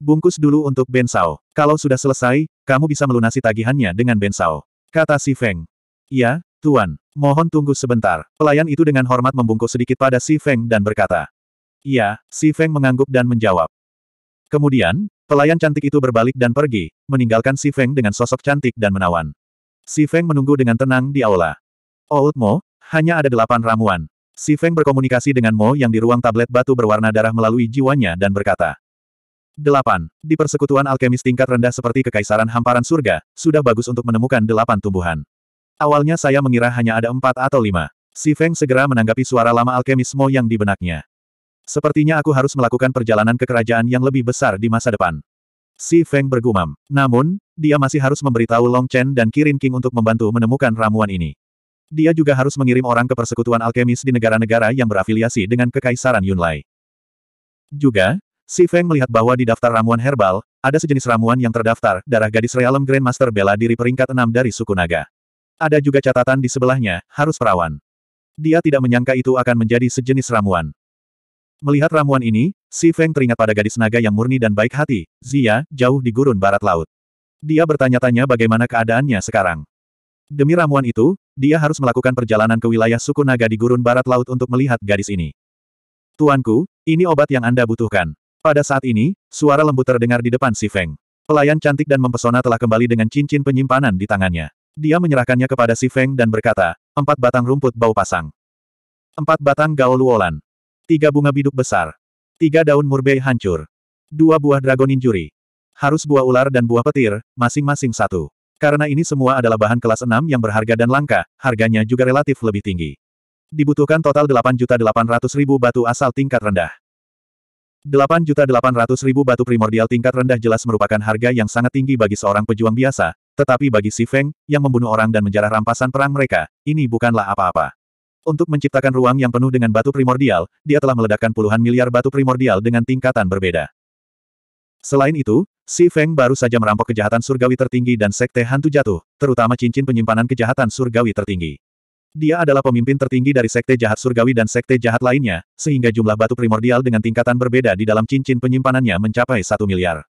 Bungkus dulu untuk Ben Sao. Kalau sudah selesai, kamu bisa melunasi tagihannya dengan Ben Sao. Kata Si Feng. Ya. Tuan, mohon tunggu sebentar. Pelayan itu dengan hormat membungkuk sedikit pada Si Feng dan berkata. Iya, Si Feng mengangguk dan menjawab. Kemudian, pelayan cantik itu berbalik dan pergi, meninggalkan Si Feng dengan sosok cantik dan menawan. Si Feng menunggu dengan tenang di aula. Old Mo, hanya ada delapan ramuan. Si Feng berkomunikasi dengan Mo yang di ruang tablet batu berwarna darah melalui jiwanya dan berkata. Delapan. Di persekutuan alkemis tingkat rendah seperti kekaisaran hamparan surga, sudah bagus untuk menemukan delapan tumbuhan. Awalnya saya mengira hanya ada empat atau lima. Si Feng segera menanggapi suara lama Mo yang di benaknya. Sepertinya aku harus melakukan perjalanan ke kerajaan yang lebih besar di masa depan. Si Feng bergumam. Namun, dia masih harus memberitahu Long Chen dan Kirin King untuk membantu menemukan ramuan ini. Dia juga harus mengirim orang ke persekutuan alkemis di negara-negara yang berafiliasi dengan Kekaisaran Yunlai. Juga, Si Feng melihat bahwa di daftar ramuan herbal, ada sejenis ramuan yang terdaftar, darah gadis realem Grandmaster bela diri peringkat 6 dari suku naga. Ada juga catatan di sebelahnya, harus perawan. Dia tidak menyangka itu akan menjadi sejenis ramuan. Melihat ramuan ini, Si Feng teringat pada gadis naga yang murni dan baik hati, Zia, jauh di gurun barat laut. Dia bertanya-tanya bagaimana keadaannya sekarang. Demi ramuan itu, dia harus melakukan perjalanan ke wilayah suku naga di gurun barat laut untuk melihat gadis ini. Tuanku, ini obat yang Anda butuhkan. Pada saat ini, suara lembut terdengar di depan Si Feng. Pelayan cantik dan mempesona telah kembali dengan cincin penyimpanan di tangannya. Dia menyerahkannya kepada Si Feng dan berkata, empat batang rumput bau pasang. Empat batang gao luolan. Tiga bunga biduk besar. Tiga daun murbei hancur. Dua buah dragon injuri. Harus buah ular dan buah petir, masing-masing satu. Karena ini semua adalah bahan kelas enam yang berharga dan langka, harganya juga relatif lebih tinggi. Dibutuhkan total 8.800.000 batu asal tingkat rendah. 8.800.000 batu primordial tingkat rendah jelas merupakan harga yang sangat tinggi bagi seorang pejuang biasa, tetapi bagi Si Feng, yang membunuh orang dan menjarah rampasan perang mereka, ini bukanlah apa-apa. Untuk menciptakan ruang yang penuh dengan batu primordial, dia telah meledakkan puluhan miliar batu primordial dengan tingkatan berbeda. Selain itu, Si Feng baru saja merampok kejahatan surgawi tertinggi dan sekte hantu jatuh, terutama cincin penyimpanan kejahatan surgawi tertinggi. Dia adalah pemimpin tertinggi dari sekte jahat surgawi dan sekte jahat lainnya, sehingga jumlah batu primordial dengan tingkatan berbeda di dalam cincin penyimpanannya mencapai satu miliar.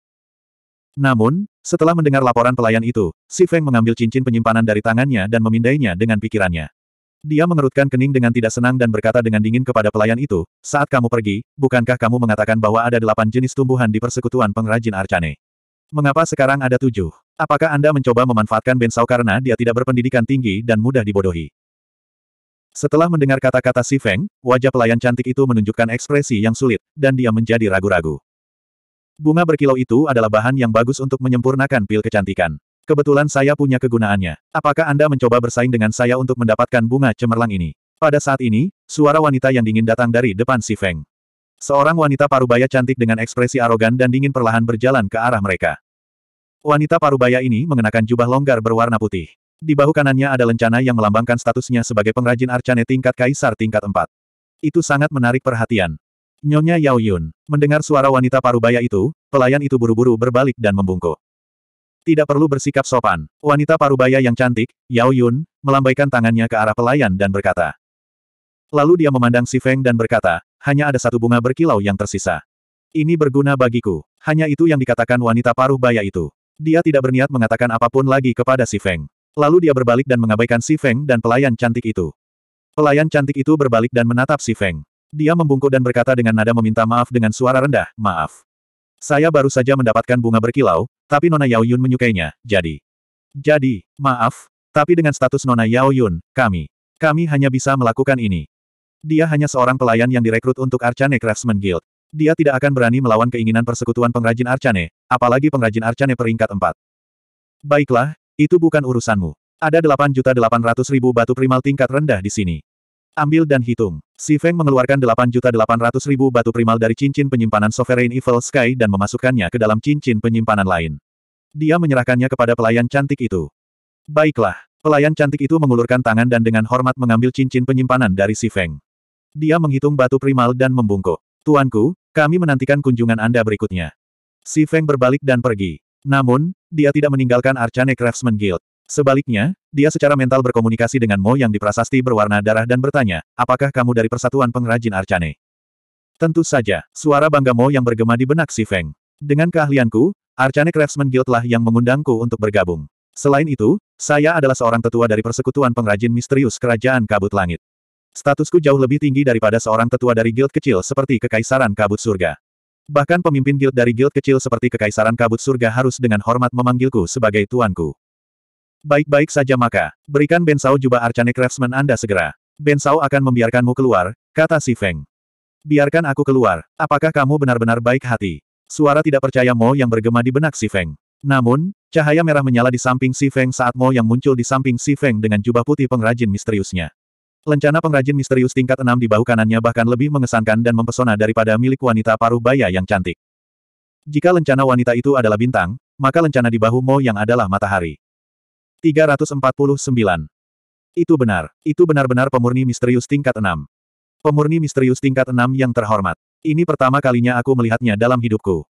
Namun, setelah mendengar laporan pelayan itu, Si Feng mengambil cincin penyimpanan dari tangannya dan memindainya dengan pikirannya. Dia mengerutkan kening dengan tidak senang dan berkata dengan dingin kepada pelayan itu, saat kamu pergi, bukankah kamu mengatakan bahwa ada delapan jenis tumbuhan di persekutuan pengrajin Arcane? Mengapa sekarang ada tujuh? Apakah Anda mencoba memanfaatkan Bensau karena dia tidak berpendidikan tinggi dan mudah dibodohi? Setelah mendengar kata-kata Si Feng, wajah pelayan cantik itu menunjukkan ekspresi yang sulit, dan dia menjadi ragu-ragu. Bunga berkilau itu adalah bahan yang bagus untuk menyempurnakan pil kecantikan. Kebetulan saya punya kegunaannya. Apakah Anda mencoba bersaing dengan saya untuk mendapatkan bunga cemerlang ini? Pada saat ini, suara wanita yang dingin datang dari depan si Feng. Seorang wanita parubaya cantik dengan ekspresi arogan dan dingin perlahan berjalan ke arah mereka. Wanita parubaya ini mengenakan jubah longgar berwarna putih. Di bahu kanannya ada lencana yang melambangkan statusnya sebagai pengrajin arcane tingkat kaisar tingkat 4. Itu sangat menarik perhatian. Nyonya Yao Yun. Mendengar suara wanita parubaya itu, pelayan itu buru-buru berbalik dan membungkuk. Tidak perlu bersikap sopan. Wanita parubaya yang cantik, Yao Yun, melambaikan tangannya ke arah pelayan dan berkata. Lalu dia memandang Si Feng dan berkata, hanya ada satu bunga berkilau yang tersisa. Ini berguna bagiku. Hanya itu yang dikatakan wanita paruh baya itu. Dia tidak berniat mengatakan apapun lagi kepada Si Feng. Lalu dia berbalik dan mengabaikan Si Feng dan pelayan cantik itu. Pelayan cantik itu berbalik dan menatap Si Feng. Dia membungkuk dan berkata dengan nada meminta maaf dengan suara rendah, maaf. Saya baru saja mendapatkan bunga berkilau, tapi Nona Yao Yun menyukainya, jadi. Jadi, maaf, tapi dengan status Nona Yao Yun, kami. Kami hanya bisa melakukan ini. Dia hanya seorang pelayan yang direkrut untuk Arcane Craftsman Guild. Dia tidak akan berani melawan keinginan persekutuan pengrajin Arcane, apalagi pengrajin Arcane peringkat 4. Baiklah, itu bukan urusanmu. Ada 8.800.000 batu primal tingkat rendah di sini. Ambil dan hitung. Si Feng mengeluarkan 8.800.000 batu primal dari cincin penyimpanan Sovereign Evil Sky dan memasukkannya ke dalam cincin penyimpanan lain. Dia menyerahkannya kepada pelayan cantik itu. Baiklah, pelayan cantik itu mengulurkan tangan dan dengan hormat mengambil cincin penyimpanan dari Si Feng. Dia menghitung batu primal dan membungkuk. Tuanku, kami menantikan kunjungan Anda berikutnya. Si Feng berbalik dan pergi. Namun, dia tidak meninggalkan Arcane Craftsman Guild. Sebaliknya, dia secara mental berkomunikasi dengan Mo yang diprasasti berwarna darah dan bertanya, apakah kamu dari Persatuan Pengrajin Arcane? Tentu saja, suara bangga Mo yang bergema di benak si Feng. Dengan keahlianku, Arcane Craftsman Guild lah yang mengundangku untuk bergabung. Selain itu, saya adalah seorang tetua dari Persekutuan Pengrajin Misterius Kerajaan Kabut Langit. Statusku jauh lebih tinggi daripada seorang tetua dari guild kecil seperti Kekaisaran Kabut Surga. Bahkan pemimpin guild dari guild kecil seperti Kekaisaran Kabut Surga harus dengan hormat memanggilku sebagai tuanku. Baik-baik saja maka, berikan Bensau jubah Arcane Craftsman Anda segera. Bensau akan membiarkanmu keluar, kata si Feng. Biarkan aku keluar, apakah kamu benar-benar baik hati? Suara tidak percaya Mo yang bergema di benak si Feng. Namun, cahaya merah menyala di samping si Feng saat Mo yang muncul di samping si Feng dengan jubah putih pengrajin misteriusnya. Lencana pengrajin misterius tingkat 6 di bahu kanannya bahkan lebih mengesankan dan mempesona daripada milik wanita paruh baya yang cantik. Jika lencana wanita itu adalah bintang, maka lencana di bahu Mo yang adalah matahari. 349. Itu benar. Itu benar-benar pemurni misterius tingkat 6. Pemurni misterius tingkat 6 yang terhormat. Ini pertama kalinya aku melihatnya dalam hidupku.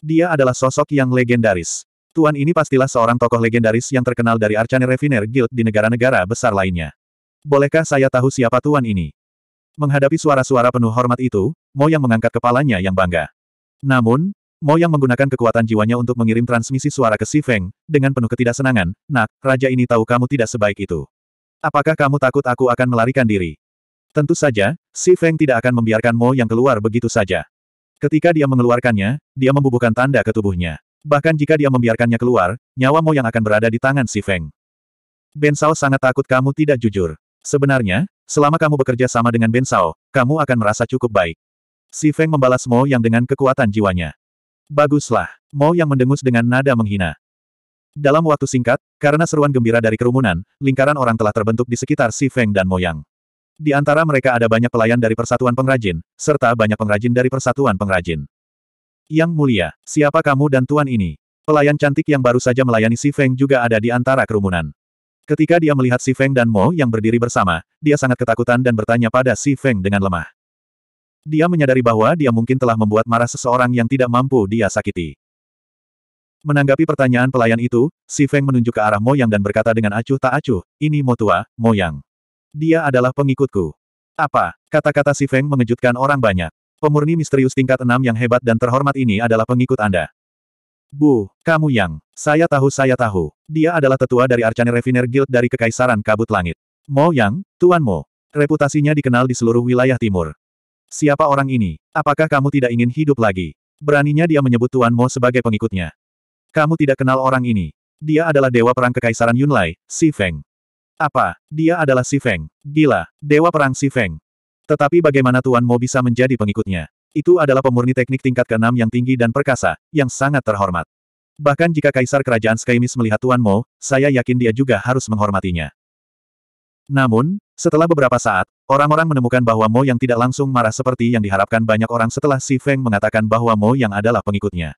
Dia adalah sosok yang legendaris. Tuan ini pastilah seorang tokoh legendaris yang terkenal dari Arcane Refiner Guild di negara-negara besar lainnya. Bolehkah saya tahu siapa tuan ini? Menghadapi suara-suara penuh hormat itu, Mo yang mengangkat kepalanya yang bangga. Namun, Mo yang menggunakan kekuatan jiwanya untuk mengirim transmisi suara ke Si Feng, dengan penuh ketidaksenangan, nak, raja ini tahu kamu tidak sebaik itu. Apakah kamu takut aku akan melarikan diri? Tentu saja, Si Feng tidak akan membiarkan Mo yang keluar begitu saja. Ketika dia mengeluarkannya, dia membubuhkan tanda ke tubuhnya. Bahkan jika dia membiarkannya keluar, nyawa Mo yang akan berada di tangan Si Feng. Ben Sao sangat takut kamu tidak jujur. Sebenarnya, selama kamu bekerja sama dengan Ben Sao, kamu akan merasa cukup baik. Si Feng membalas Mo yang dengan kekuatan jiwanya. Baguslah. Mo yang mendengus dengan nada menghina. Dalam waktu singkat, karena seruan gembira dari kerumunan, lingkaran orang telah terbentuk di sekitar Si Feng dan Moyang. Di antara mereka ada banyak pelayan dari Persatuan Pengrajin, serta banyak pengrajin dari Persatuan Pengrajin. Yang mulia, siapa kamu dan tuan ini? Pelayan cantik yang baru saja melayani Si Feng juga ada di antara kerumunan. Ketika dia melihat Si Feng dan Mo yang berdiri bersama, dia sangat ketakutan dan bertanya pada Si Feng dengan lemah. Dia menyadari bahwa dia mungkin telah membuat marah seseorang yang tidak mampu dia sakiti. Menanggapi pertanyaan pelayan itu, Si Feng menunjuk ke arah Moyang dan berkata dengan acuh tak acuh, ini Mo tua, Moyang. Dia adalah pengikutku. Apa? Kata-kata Si Feng mengejutkan orang banyak. Pemurni misterius tingkat enam yang hebat dan terhormat ini adalah pengikut Anda. Bu, kamu yang, saya tahu saya tahu. Dia adalah tetua dari Arcane Refiner Guild dari Kekaisaran Kabut Langit. Mo Yang, Tuan Mo. Reputasinya dikenal di seluruh wilayah timur. Siapa orang ini? Apakah kamu tidak ingin hidup lagi? Beraninya dia menyebut Tuan Mo sebagai pengikutnya. Kamu tidak kenal orang ini. Dia adalah Dewa Perang Kekaisaran Yunlai, Si Feng. Apa? Dia adalah Si Feng. Gila, Dewa Perang Si Feng. Tetapi bagaimana Tuan Mo bisa menjadi pengikutnya? Itu adalah pemurni teknik tingkat ke-6 yang tinggi dan perkasa, yang sangat terhormat. Bahkan jika Kaisar Kerajaan Skaimis melihat Tuan Mo, saya yakin dia juga harus menghormatinya. Namun, setelah beberapa saat, orang-orang menemukan bahwa Mo yang tidak langsung marah seperti yang diharapkan banyak orang setelah Si Feng mengatakan bahwa Mo yang adalah pengikutnya.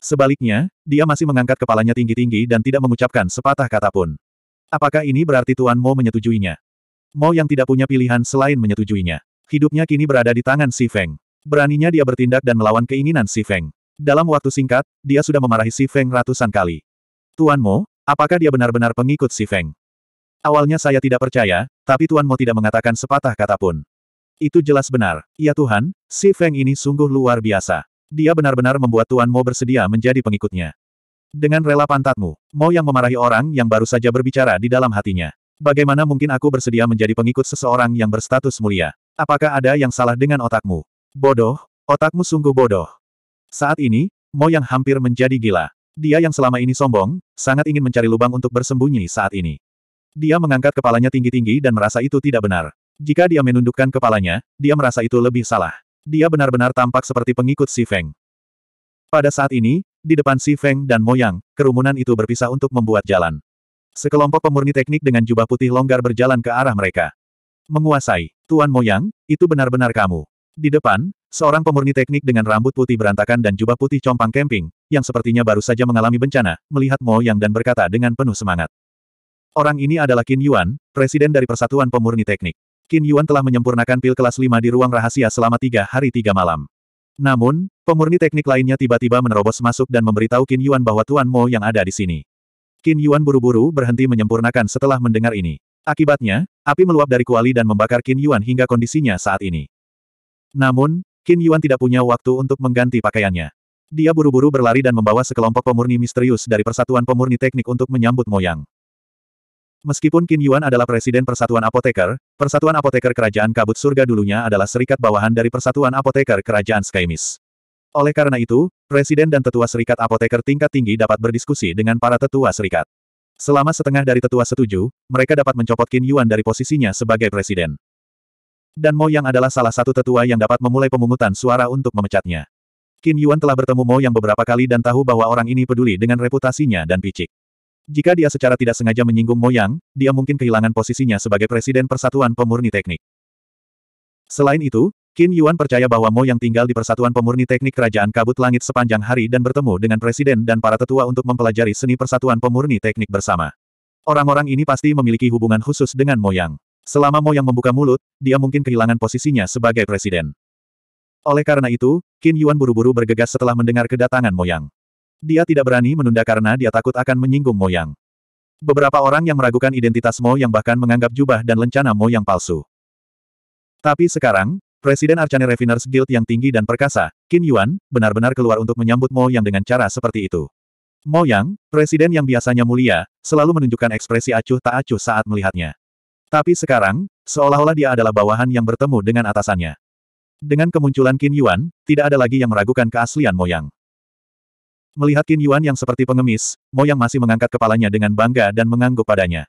Sebaliknya, dia masih mengangkat kepalanya tinggi-tinggi dan tidak mengucapkan sepatah kata pun. Apakah ini berarti Tuan Mo menyetujuinya? Mo yang tidak punya pilihan selain menyetujuinya. Hidupnya kini berada di tangan Si Feng. Beraninya dia bertindak dan melawan keinginan Si Feng. Dalam waktu singkat, dia sudah memarahi Si Feng ratusan kali. Tuan Mo, apakah dia benar-benar pengikut Si Feng? Awalnya saya tidak percaya, tapi Tuan Mo tidak mengatakan sepatah kata pun. Itu jelas benar. Ya Tuhan, si Feng ini sungguh luar biasa. Dia benar-benar membuat Tuan Mo bersedia menjadi pengikutnya. Dengan rela pantatmu, Mo yang memarahi orang yang baru saja berbicara di dalam hatinya. Bagaimana mungkin aku bersedia menjadi pengikut seseorang yang berstatus mulia? Apakah ada yang salah dengan otakmu? Bodoh, otakmu sungguh bodoh. Saat ini, Mo yang hampir menjadi gila. Dia yang selama ini sombong, sangat ingin mencari lubang untuk bersembunyi saat ini. Dia mengangkat kepalanya tinggi-tinggi dan merasa itu tidak benar. Jika dia menundukkan kepalanya, dia merasa itu lebih salah. Dia benar-benar tampak seperti pengikut Si Feng. Pada saat ini, di depan Si Feng dan Moyang, kerumunan itu berpisah untuk membuat jalan. Sekelompok pemurni teknik dengan jubah putih longgar berjalan ke arah mereka. Menguasai, Tuan Moyang, itu benar-benar kamu. Di depan, seorang pemurni teknik dengan rambut putih berantakan dan jubah putih compang kemping, yang sepertinya baru saja mengalami bencana, melihat Moyang dan berkata dengan penuh semangat. Orang ini adalah Qin Yuan, presiden dari Persatuan Pemurni Teknik. Qin Yuan telah menyempurnakan pil kelas 5 di ruang rahasia selama tiga hari tiga malam. Namun, pemurni teknik lainnya tiba-tiba menerobos masuk dan memberitahu Qin Yuan bahwa Tuan Mo yang ada di sini. Qin Yuan buru-buru berhenti menyempurnakan setelah mendengar ini. Akibatnya, api meluap dari kuali dan membakar Qin Yuan hingga kondisinya saat ini. Namun, Qin Yuan tidak punya waktu untuk mengganti pakaiannya. Dia buru-buru berlari dan membawa sekelompok pemurni misterius dari Persatuan Pemurni Teknik untuk menyambut Moyang. Meskipun Qin Yuan adalah presiden Persatuan Apoteker, Persatuan Apoteker Kerajaan Kabut Surga dulunya adalah serikat bawahan dari Persatuan Apoteker Kerajaan Skymis. Oleh karena itu, presiden dan tetua serikat apoteker tingkat tinggi dapat berdiskusi dengan para tetua serikat. Selama setengah dari tetua setuju, mereka dapat mencopot Qin Yuan dari posisinya sebagai presiden. Dan Mo Yang adalah salah satu tetua yang dapat memulai pemungutan suara untuk memecatnya. Qin Yuan telah bertemu Mo Yang beberapa kali dan tahu bahwa orang ini peduli dengan reputasinya dan picik. Jika dia secara tidak sengaja menyinggung Moyang, dia mungkin kehilangan posisinya sebagai Presiden Persatuan Pemurni Teknik. Selain itu, Qin Yuan percaya bahwa Mo yang tinggal di Persatuan Pemurni Teknik Kerajaan Kabut Langit sepanjang hari dan bertemu dengan Presiden dan para tetua untuk mempelajari seni Persatuan Pemurni Teknik bersama. Orang-orang ini pasti memiliki hubungan khusus dengan Mo Yang. Selama Mo Yang membuka mulut, dia mungkin kehilangan posisinya sebagai Presiden. Oleh karena itu, Qin Yuan buru-buru bergegas setelah mendengar kedatangan Mo Yang. Dia tidak berani menunda karena dia takut akan menyinggung moyang. Beberapa orang yang meragukan identitas Mo Yang bahkan menganggap jubah dan lencana Mo Yang palsu. Tapi sekarang, Presiden Arcane Refiners Guild yang tinggi dan perkasa, Qin Yuan, benar-benar keluar untuk menyambut Mo Yang dengan cara seperti itu. Mo Yang, presiden yang biasanya mulia, selalu menunjukkan ekspresi acuh tak acuh saat melihatnya. Tapi sekarang, seolah-olah dia adalah bawahan yang bertemu dengan atasannya. Dengan kemunculan Qin Yuan, tidak ada lagi yang meragukan keaslian Mo Yang. Melihat Qin Yuan yang seperti pengemis, Mo yang masih mengangkat kepalanya dengan bangga dan mengangguk padanya.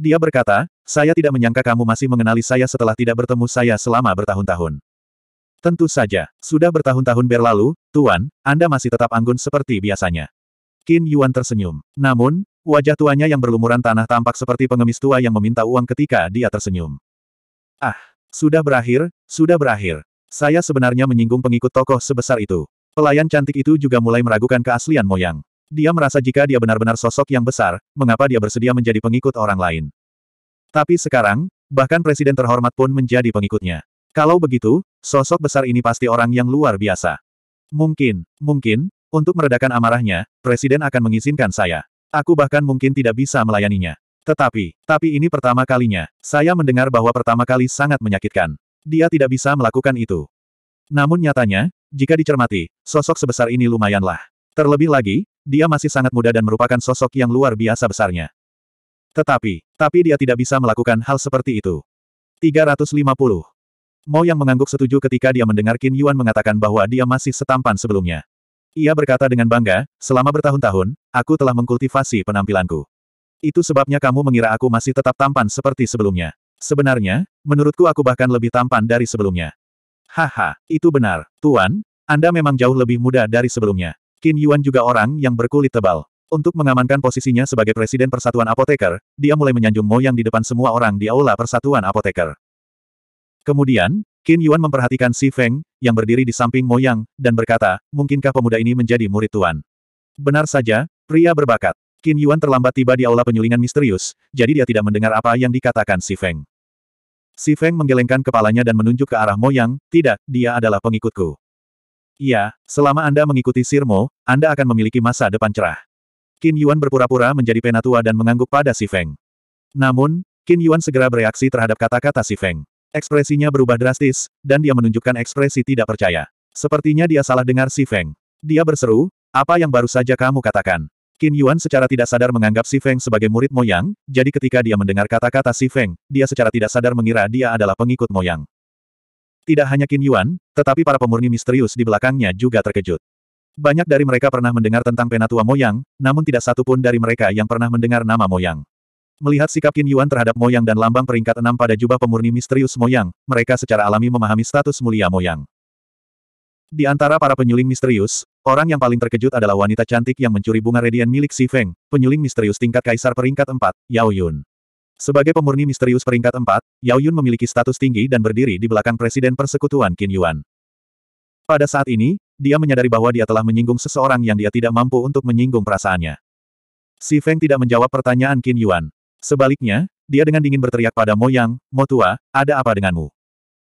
Dia berkata, saya tidak menyangka kamu masih mengenali saya setelah tidak bertemu saya selama bertahun-tahun. Tentu saja, sudah bertahun-tahun berlalu, Tuan, Anda masih tetap anggun seperti biasanya. Qin Yuan tersenyum. Namun, wajah tuanya yang berlumuran tanah tampak seperti pengemis tua yang meminta uang ketika dia tersenyum. Ah, sudah berakhir, sudah berakhir. Saya sebenarnya menyinggung pengikut tokoh sebesar itu. Pelayan cantik itu juga mulai meragukan keaslian Moyang. Dia merasa jika dia benar-benar sosok yang besar, mengapa dia bersedia menjadi pengikut orang lain. Tapi sekarang, bahkan presiden terhormat pun menjadi pengikutnya. Kalau begitu, sosok besar ini pasti orang yang luar biasa. Mungkin, mungkin, untuk meredakan amarahnya, presiden akan mengizinkan saya. Aku bahkan mungkin tidak bisa melayaninya. Tetapi, tapi ini pertama kalinya, saya mendengar bahwa pertama kali sangat menyakitkan. Dia tidak bisa melakukan itu. Namun nyatanya, jika dicermati, sosok sebesar ini lumayanlah. Terlebih lagi, dia masih sangat muda dan merupakan sosok yang luar biasa besarnya. Tetapi, tapi dia tidak bisa melakukan hal seperti itu. 350. Mo yang mengangguk setuju ketika dia mendengar Qin Yuan mengatakan bahwa dia masih setampan sebelumnya. Ia berkata dengan bangga, selama bertahun-tahun, aku telah mengkultivasi penampilanku. Itu sebabnya kamu mengira aku masih tetap tampan seperti sebelumnya. Sebenarnya, menurutku aku bahkan lebih tampan dari sebelumnya. Haha, itu benar. Tuan, Anda memang jauh lebih muda dari sebelumnya. Qin Yuan juga orang yang berkulit tebal. Untuk mengamankan posisinya sebagai Presiden Persatuan Apoteker, dia mulai menyanjung Moyang di depan semua orang di Aula Persatuan Apoteker. Kemudian, Qin Yuan memperhatikan Si Feng, yang berdiri di samping Moyang, dan berkata, mungkinkah pemuda ini menjadi murid Tuan? Benar saja, pria berbakat. Qin Yuan terlambat tiba di Aula Penyulingan Misterius, jadi dia tidak mendengar apa yang dikatakan Si Feng. Si Feng menggelengkan kepalanya dan menunjuk ke arah Moyang, tidak, dia adalah pengikutku. Iya, selama Anda mengikuti Sirmo, Anda akan memiliki masa depan cerah. Qin Yuan berpura-pura menjadi penatua dan mengangguk pada Si Feng. Namun, Qin Yuan segera bereaksi terhadap kata-kata Si Feng. Ekspresinya berubah drastis, dan dia menunjukkan ekspresi tidak percaya. Sepertinya dia salah dengar Si Feng. Dia berseru, apa yang baru saja kamu katakan? Qin Yuan secara tidak sadar menganggap Si Feng sebagai murid Moyang, jadi ketika dia mendengar kata-kata Si Feng, dia secara tidak sadar mengira dia adalah pengikut Moyang. Tidak hanya Qin Yuan, tetapi para pemurni misterius di belakangnya juga terkejut. Banyak dari mereka pernah mendengar tentang penatua Moyang, namun tidak satu pun dari mereka yang pernah mendengar nama Moyang. Melihat sikap Qin Yuan terhadap Moyang dan lambang peringkat enam pada jubah pemurni misterius Moyang, mereka secara alami memahami status mulia Moyang. Di antara para penyuling misterius, orang yang paling terkejut adalah wanita cantik yang mencuri bunga radian milik Si Feng, penyuling misterius tingkat kaisar peringkat 4, Yao Yun. Sebagai pemurni misterius peringkat 4, Yao Yun memiliki status tinggi dan berdiri di belakang Presiden Persekutuan Qin Yuan. Pada saat ini, dia menyadari bahwa dia telah menyinggung seseorang yang dia tidak mampu untuk menyinggung perasaannya. Si Feng tidak menjawab pertanyaan Qin Yuan. Sebaliknya, dia dengan dingin berteriak pada Mo Yang, Mo Tua, ada apa denganmu?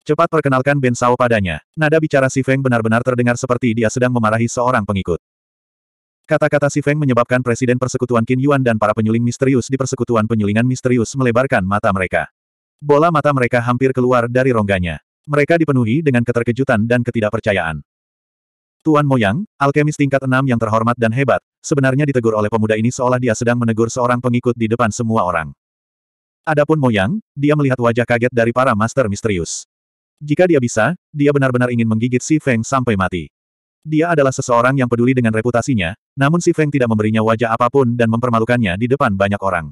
Cepat perkenalkan Ben Sao padanya. Nada bicara Si Feng benar-benar terdengar seperti dia sedang memarahi seorang pengikut. Kata-kata Si Feng menyebabkan Presiden Persekutuan Qin Yuan dan para penyuling misterius di Persekutuan Penyulingan Misterius melebarkan mata mereka. Bola mata mereka hampir keluar dari rongganya. Mereka dipenuhi dengan keterkejutan dan ketidakpercayaan. Tuan Moyang, alkemis tingkat enam yang terhormat dan hebat, sebenarnya ditegur oleh pemuda ini seolah dia sedang menegur seorang pengikut di depan semua orang. Adapun Moyang, dia melihat wajah kaget dari para master misterius. Jika dia bisa, dia benar-benar ingin menggigit Si Feng sampai mati. Dia adalah seseorang yang peduli dengan reputasinya, namun Si Feng tidak memberinya wajah apapun dan mempermalukannya di depan banyak orang.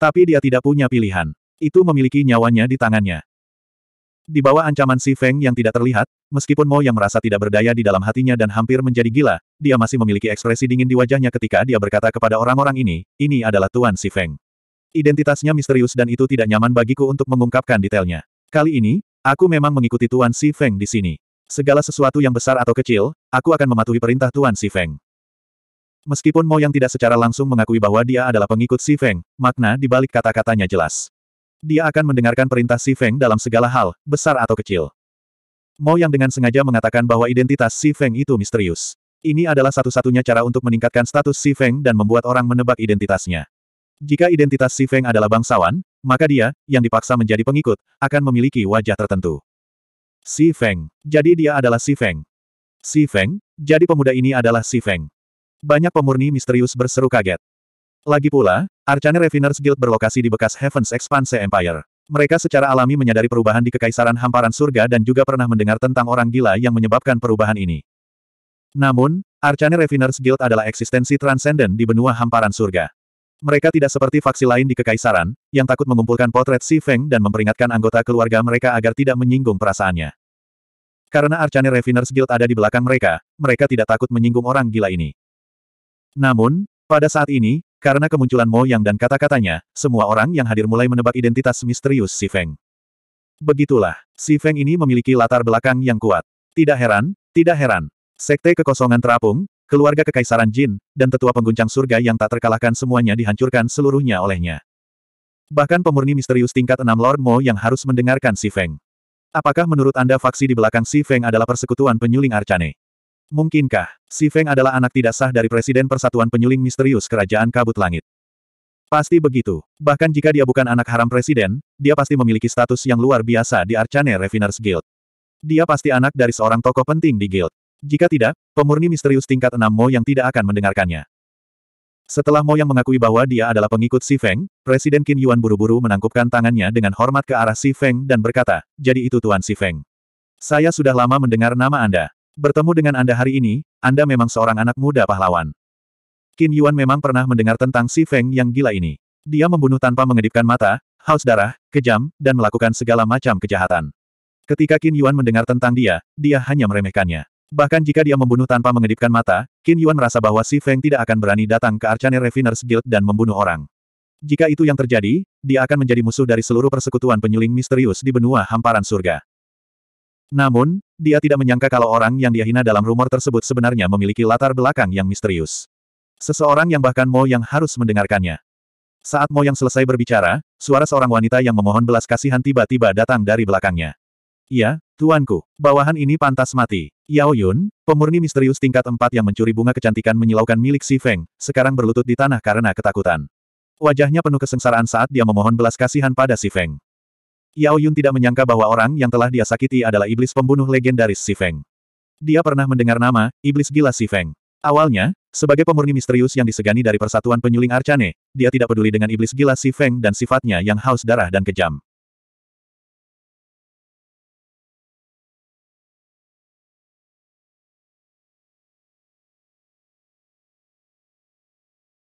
Tapi dia tidak punya pilihan. Itu memiliki nyawanya di tangannya. Di bawah ancaman Si Feng yang tidak terlihat, meskipun Mo yang merasa tidak berdaya di dalam hatinya dan hampir menjadi gila, dia masih memiliki ekspresi dingin di wajahnya ketika dia berkata kepada orang-orang ini, ini adalah Tuan Si Feng. Identitasnya misterius dan itu tidak nyaman bagiku untuk mengungkapkan detailnya. Kali ini, Aku memang mengikuti Tuan Si Feng di sini. Segala sesuatu yang besar atau kecil, aku akan mematuhi perintah Tuan Si Feng. Meskipun Mo yang tidak secara langsung mengakui bahwa dia adalah pengikut Si Feng, makna di balik kata-katanya jelas. Dia akan mendengarkan perintah Si Feng dalam segala hal, besar atau kecil. Mo yang dengan sengaja mengatakan bahwa identitas Si Feng itu misterius. Ini adalah satu-satunya cara untuk meningkatkan status Si Feng dan membuat orang menebak identitasnya. Jika identitas Si Feng adalah bangsawan, maka dia, yang dipaksa menjadi pengikut, akan memiliki wajah tertentu. Si Feng. Jadi dia adalah Si Feng. Si Feng, jadi pemuda ini adalah Si Feng. Banyak pemurni misterius berseru kaget. Lagi pula, Arcane Refiners Guild berlokasi di bekas Heaven's Expanse Empire. Mereka secara alami menyadari perubahan di Kekaisaran Hamparan Surga dan juga pernah mendengar tentang orang gila yang menyebabkan perubahan ini. Namun, Arcane Refiners Guild adalah eksistensi transenden di benua Hamparan Surga. Mereka tidak seperti faksi lain di kekaisaran, yang takut mengumpulkan potret Si Feng dan memperingatkan anggota keluarga mereka agar tidak menyinggung perasaannya. Karena Arcane Refiners Guild ada di belakang mereka, mereka tidak takut menyinggung orang gila ini. Namun, pada saat ini, karena kemunculan Mo Yang dan kata-katanya, semua orang yang hadir mulai menebak identitas misterius Si Feng. Begitulah, Si Feng ini memiliki latar belakang yang kuat. Tidak heran, tidak heran. Sekte kekosongan terapung, keluarga kekaisaran Jin, dan tetua pengguncang surga yang tak terkalahkan semuanya dihancurkan seluruhnya olehnya. Bahkan pemurni misterius tingkat enam Lord Mo yang harus mendengarkan Si Feng. Apakah menurut Anda faksi di belakang Si Feng adalah persekutuan penyuling Arcane? Mungkinkah, Si Feng adalah anak tidak sah dari Presiden Persatuan Penyuling Misterius Kerajaan Kabut Langit? Pasti begitu. Bahkan jika dia bukan anak haram presiden, dia pasti memiliki status yang luar biasa di Arcane Refiners Guild. Dia pasti anak dari seorang tokoh penting di guild. Jika tidak, pemurni misterius tingkat enam Mo yang tidak akan mendengarkannya. Setelah Mo yang mengakui bahwa dia adalah pengikut Si Feng, Presiden Qin Yuan buru-buru menangkupkan tangannya dengan hormat ke arah Si Feng dan berkata, jadi itu Tuan Si Feng. Saya sudah lama mendengar nama Anda. Bertemu dengan Anda hari ini, Anda memang seorang anak muda pahlawan. Qin Yuan memang pernah mendengar tentang Si Feng yang gila ini. Dia membunuh tanpa mengedipkan mata, haus darah, kejam, dan melakukan segala macam kejahatan. Ketika Qin Yuan mendengar tentang dia, dia hanya meremehkannya. Bahkan jika dia membunuh tanpa mengedipkan mata, Qin Yuan merasa bahwa Si Feng tidak akan berani datang ke Arcane Refiners Guild dan membunuh orang. Jika itu yang terjadi, dia akan menjadi musuh dari seluruh persekutuan penyuling misterius di benua hamparan surga. Namun, dia tidak menyangka kalau orang yang dia hina dalam rumor tersebut sebenarnya memiliki latar belakang yang misterius. Seseorang yang bahkan Mo yang harus mendengarkannya. Saat Mo yang selesai berbicara, suara seorang wanita yang memohon belas kasihan tiba-tiba datang dari belakangnya. Ia, Tuanku, bawahan ini pantas mati. Yao Yun, pemurni misterius tingkat empat yang mencuri bunga kecantikan menyilaukan milik Si Feng, sekarang berlutut di tanah karena ketakutan. Wajahnya penuh kesengsaraan saat dia memohon belas kasihan pada Si Feng. Yao Yun tidak menyangka bahwa orang yang telah dia sakiti adalah iblis pembunuh legendaris Si Feng. Dia pernah mendengar nama, iblis gila Si Feng. Awalnya, sebagai pemurni misterius yang disegani dari persatuan penyuling Arcane, dia tidak peduli dengan iblis gila Si Feng dan sifatnya yang haus darah dan kejam.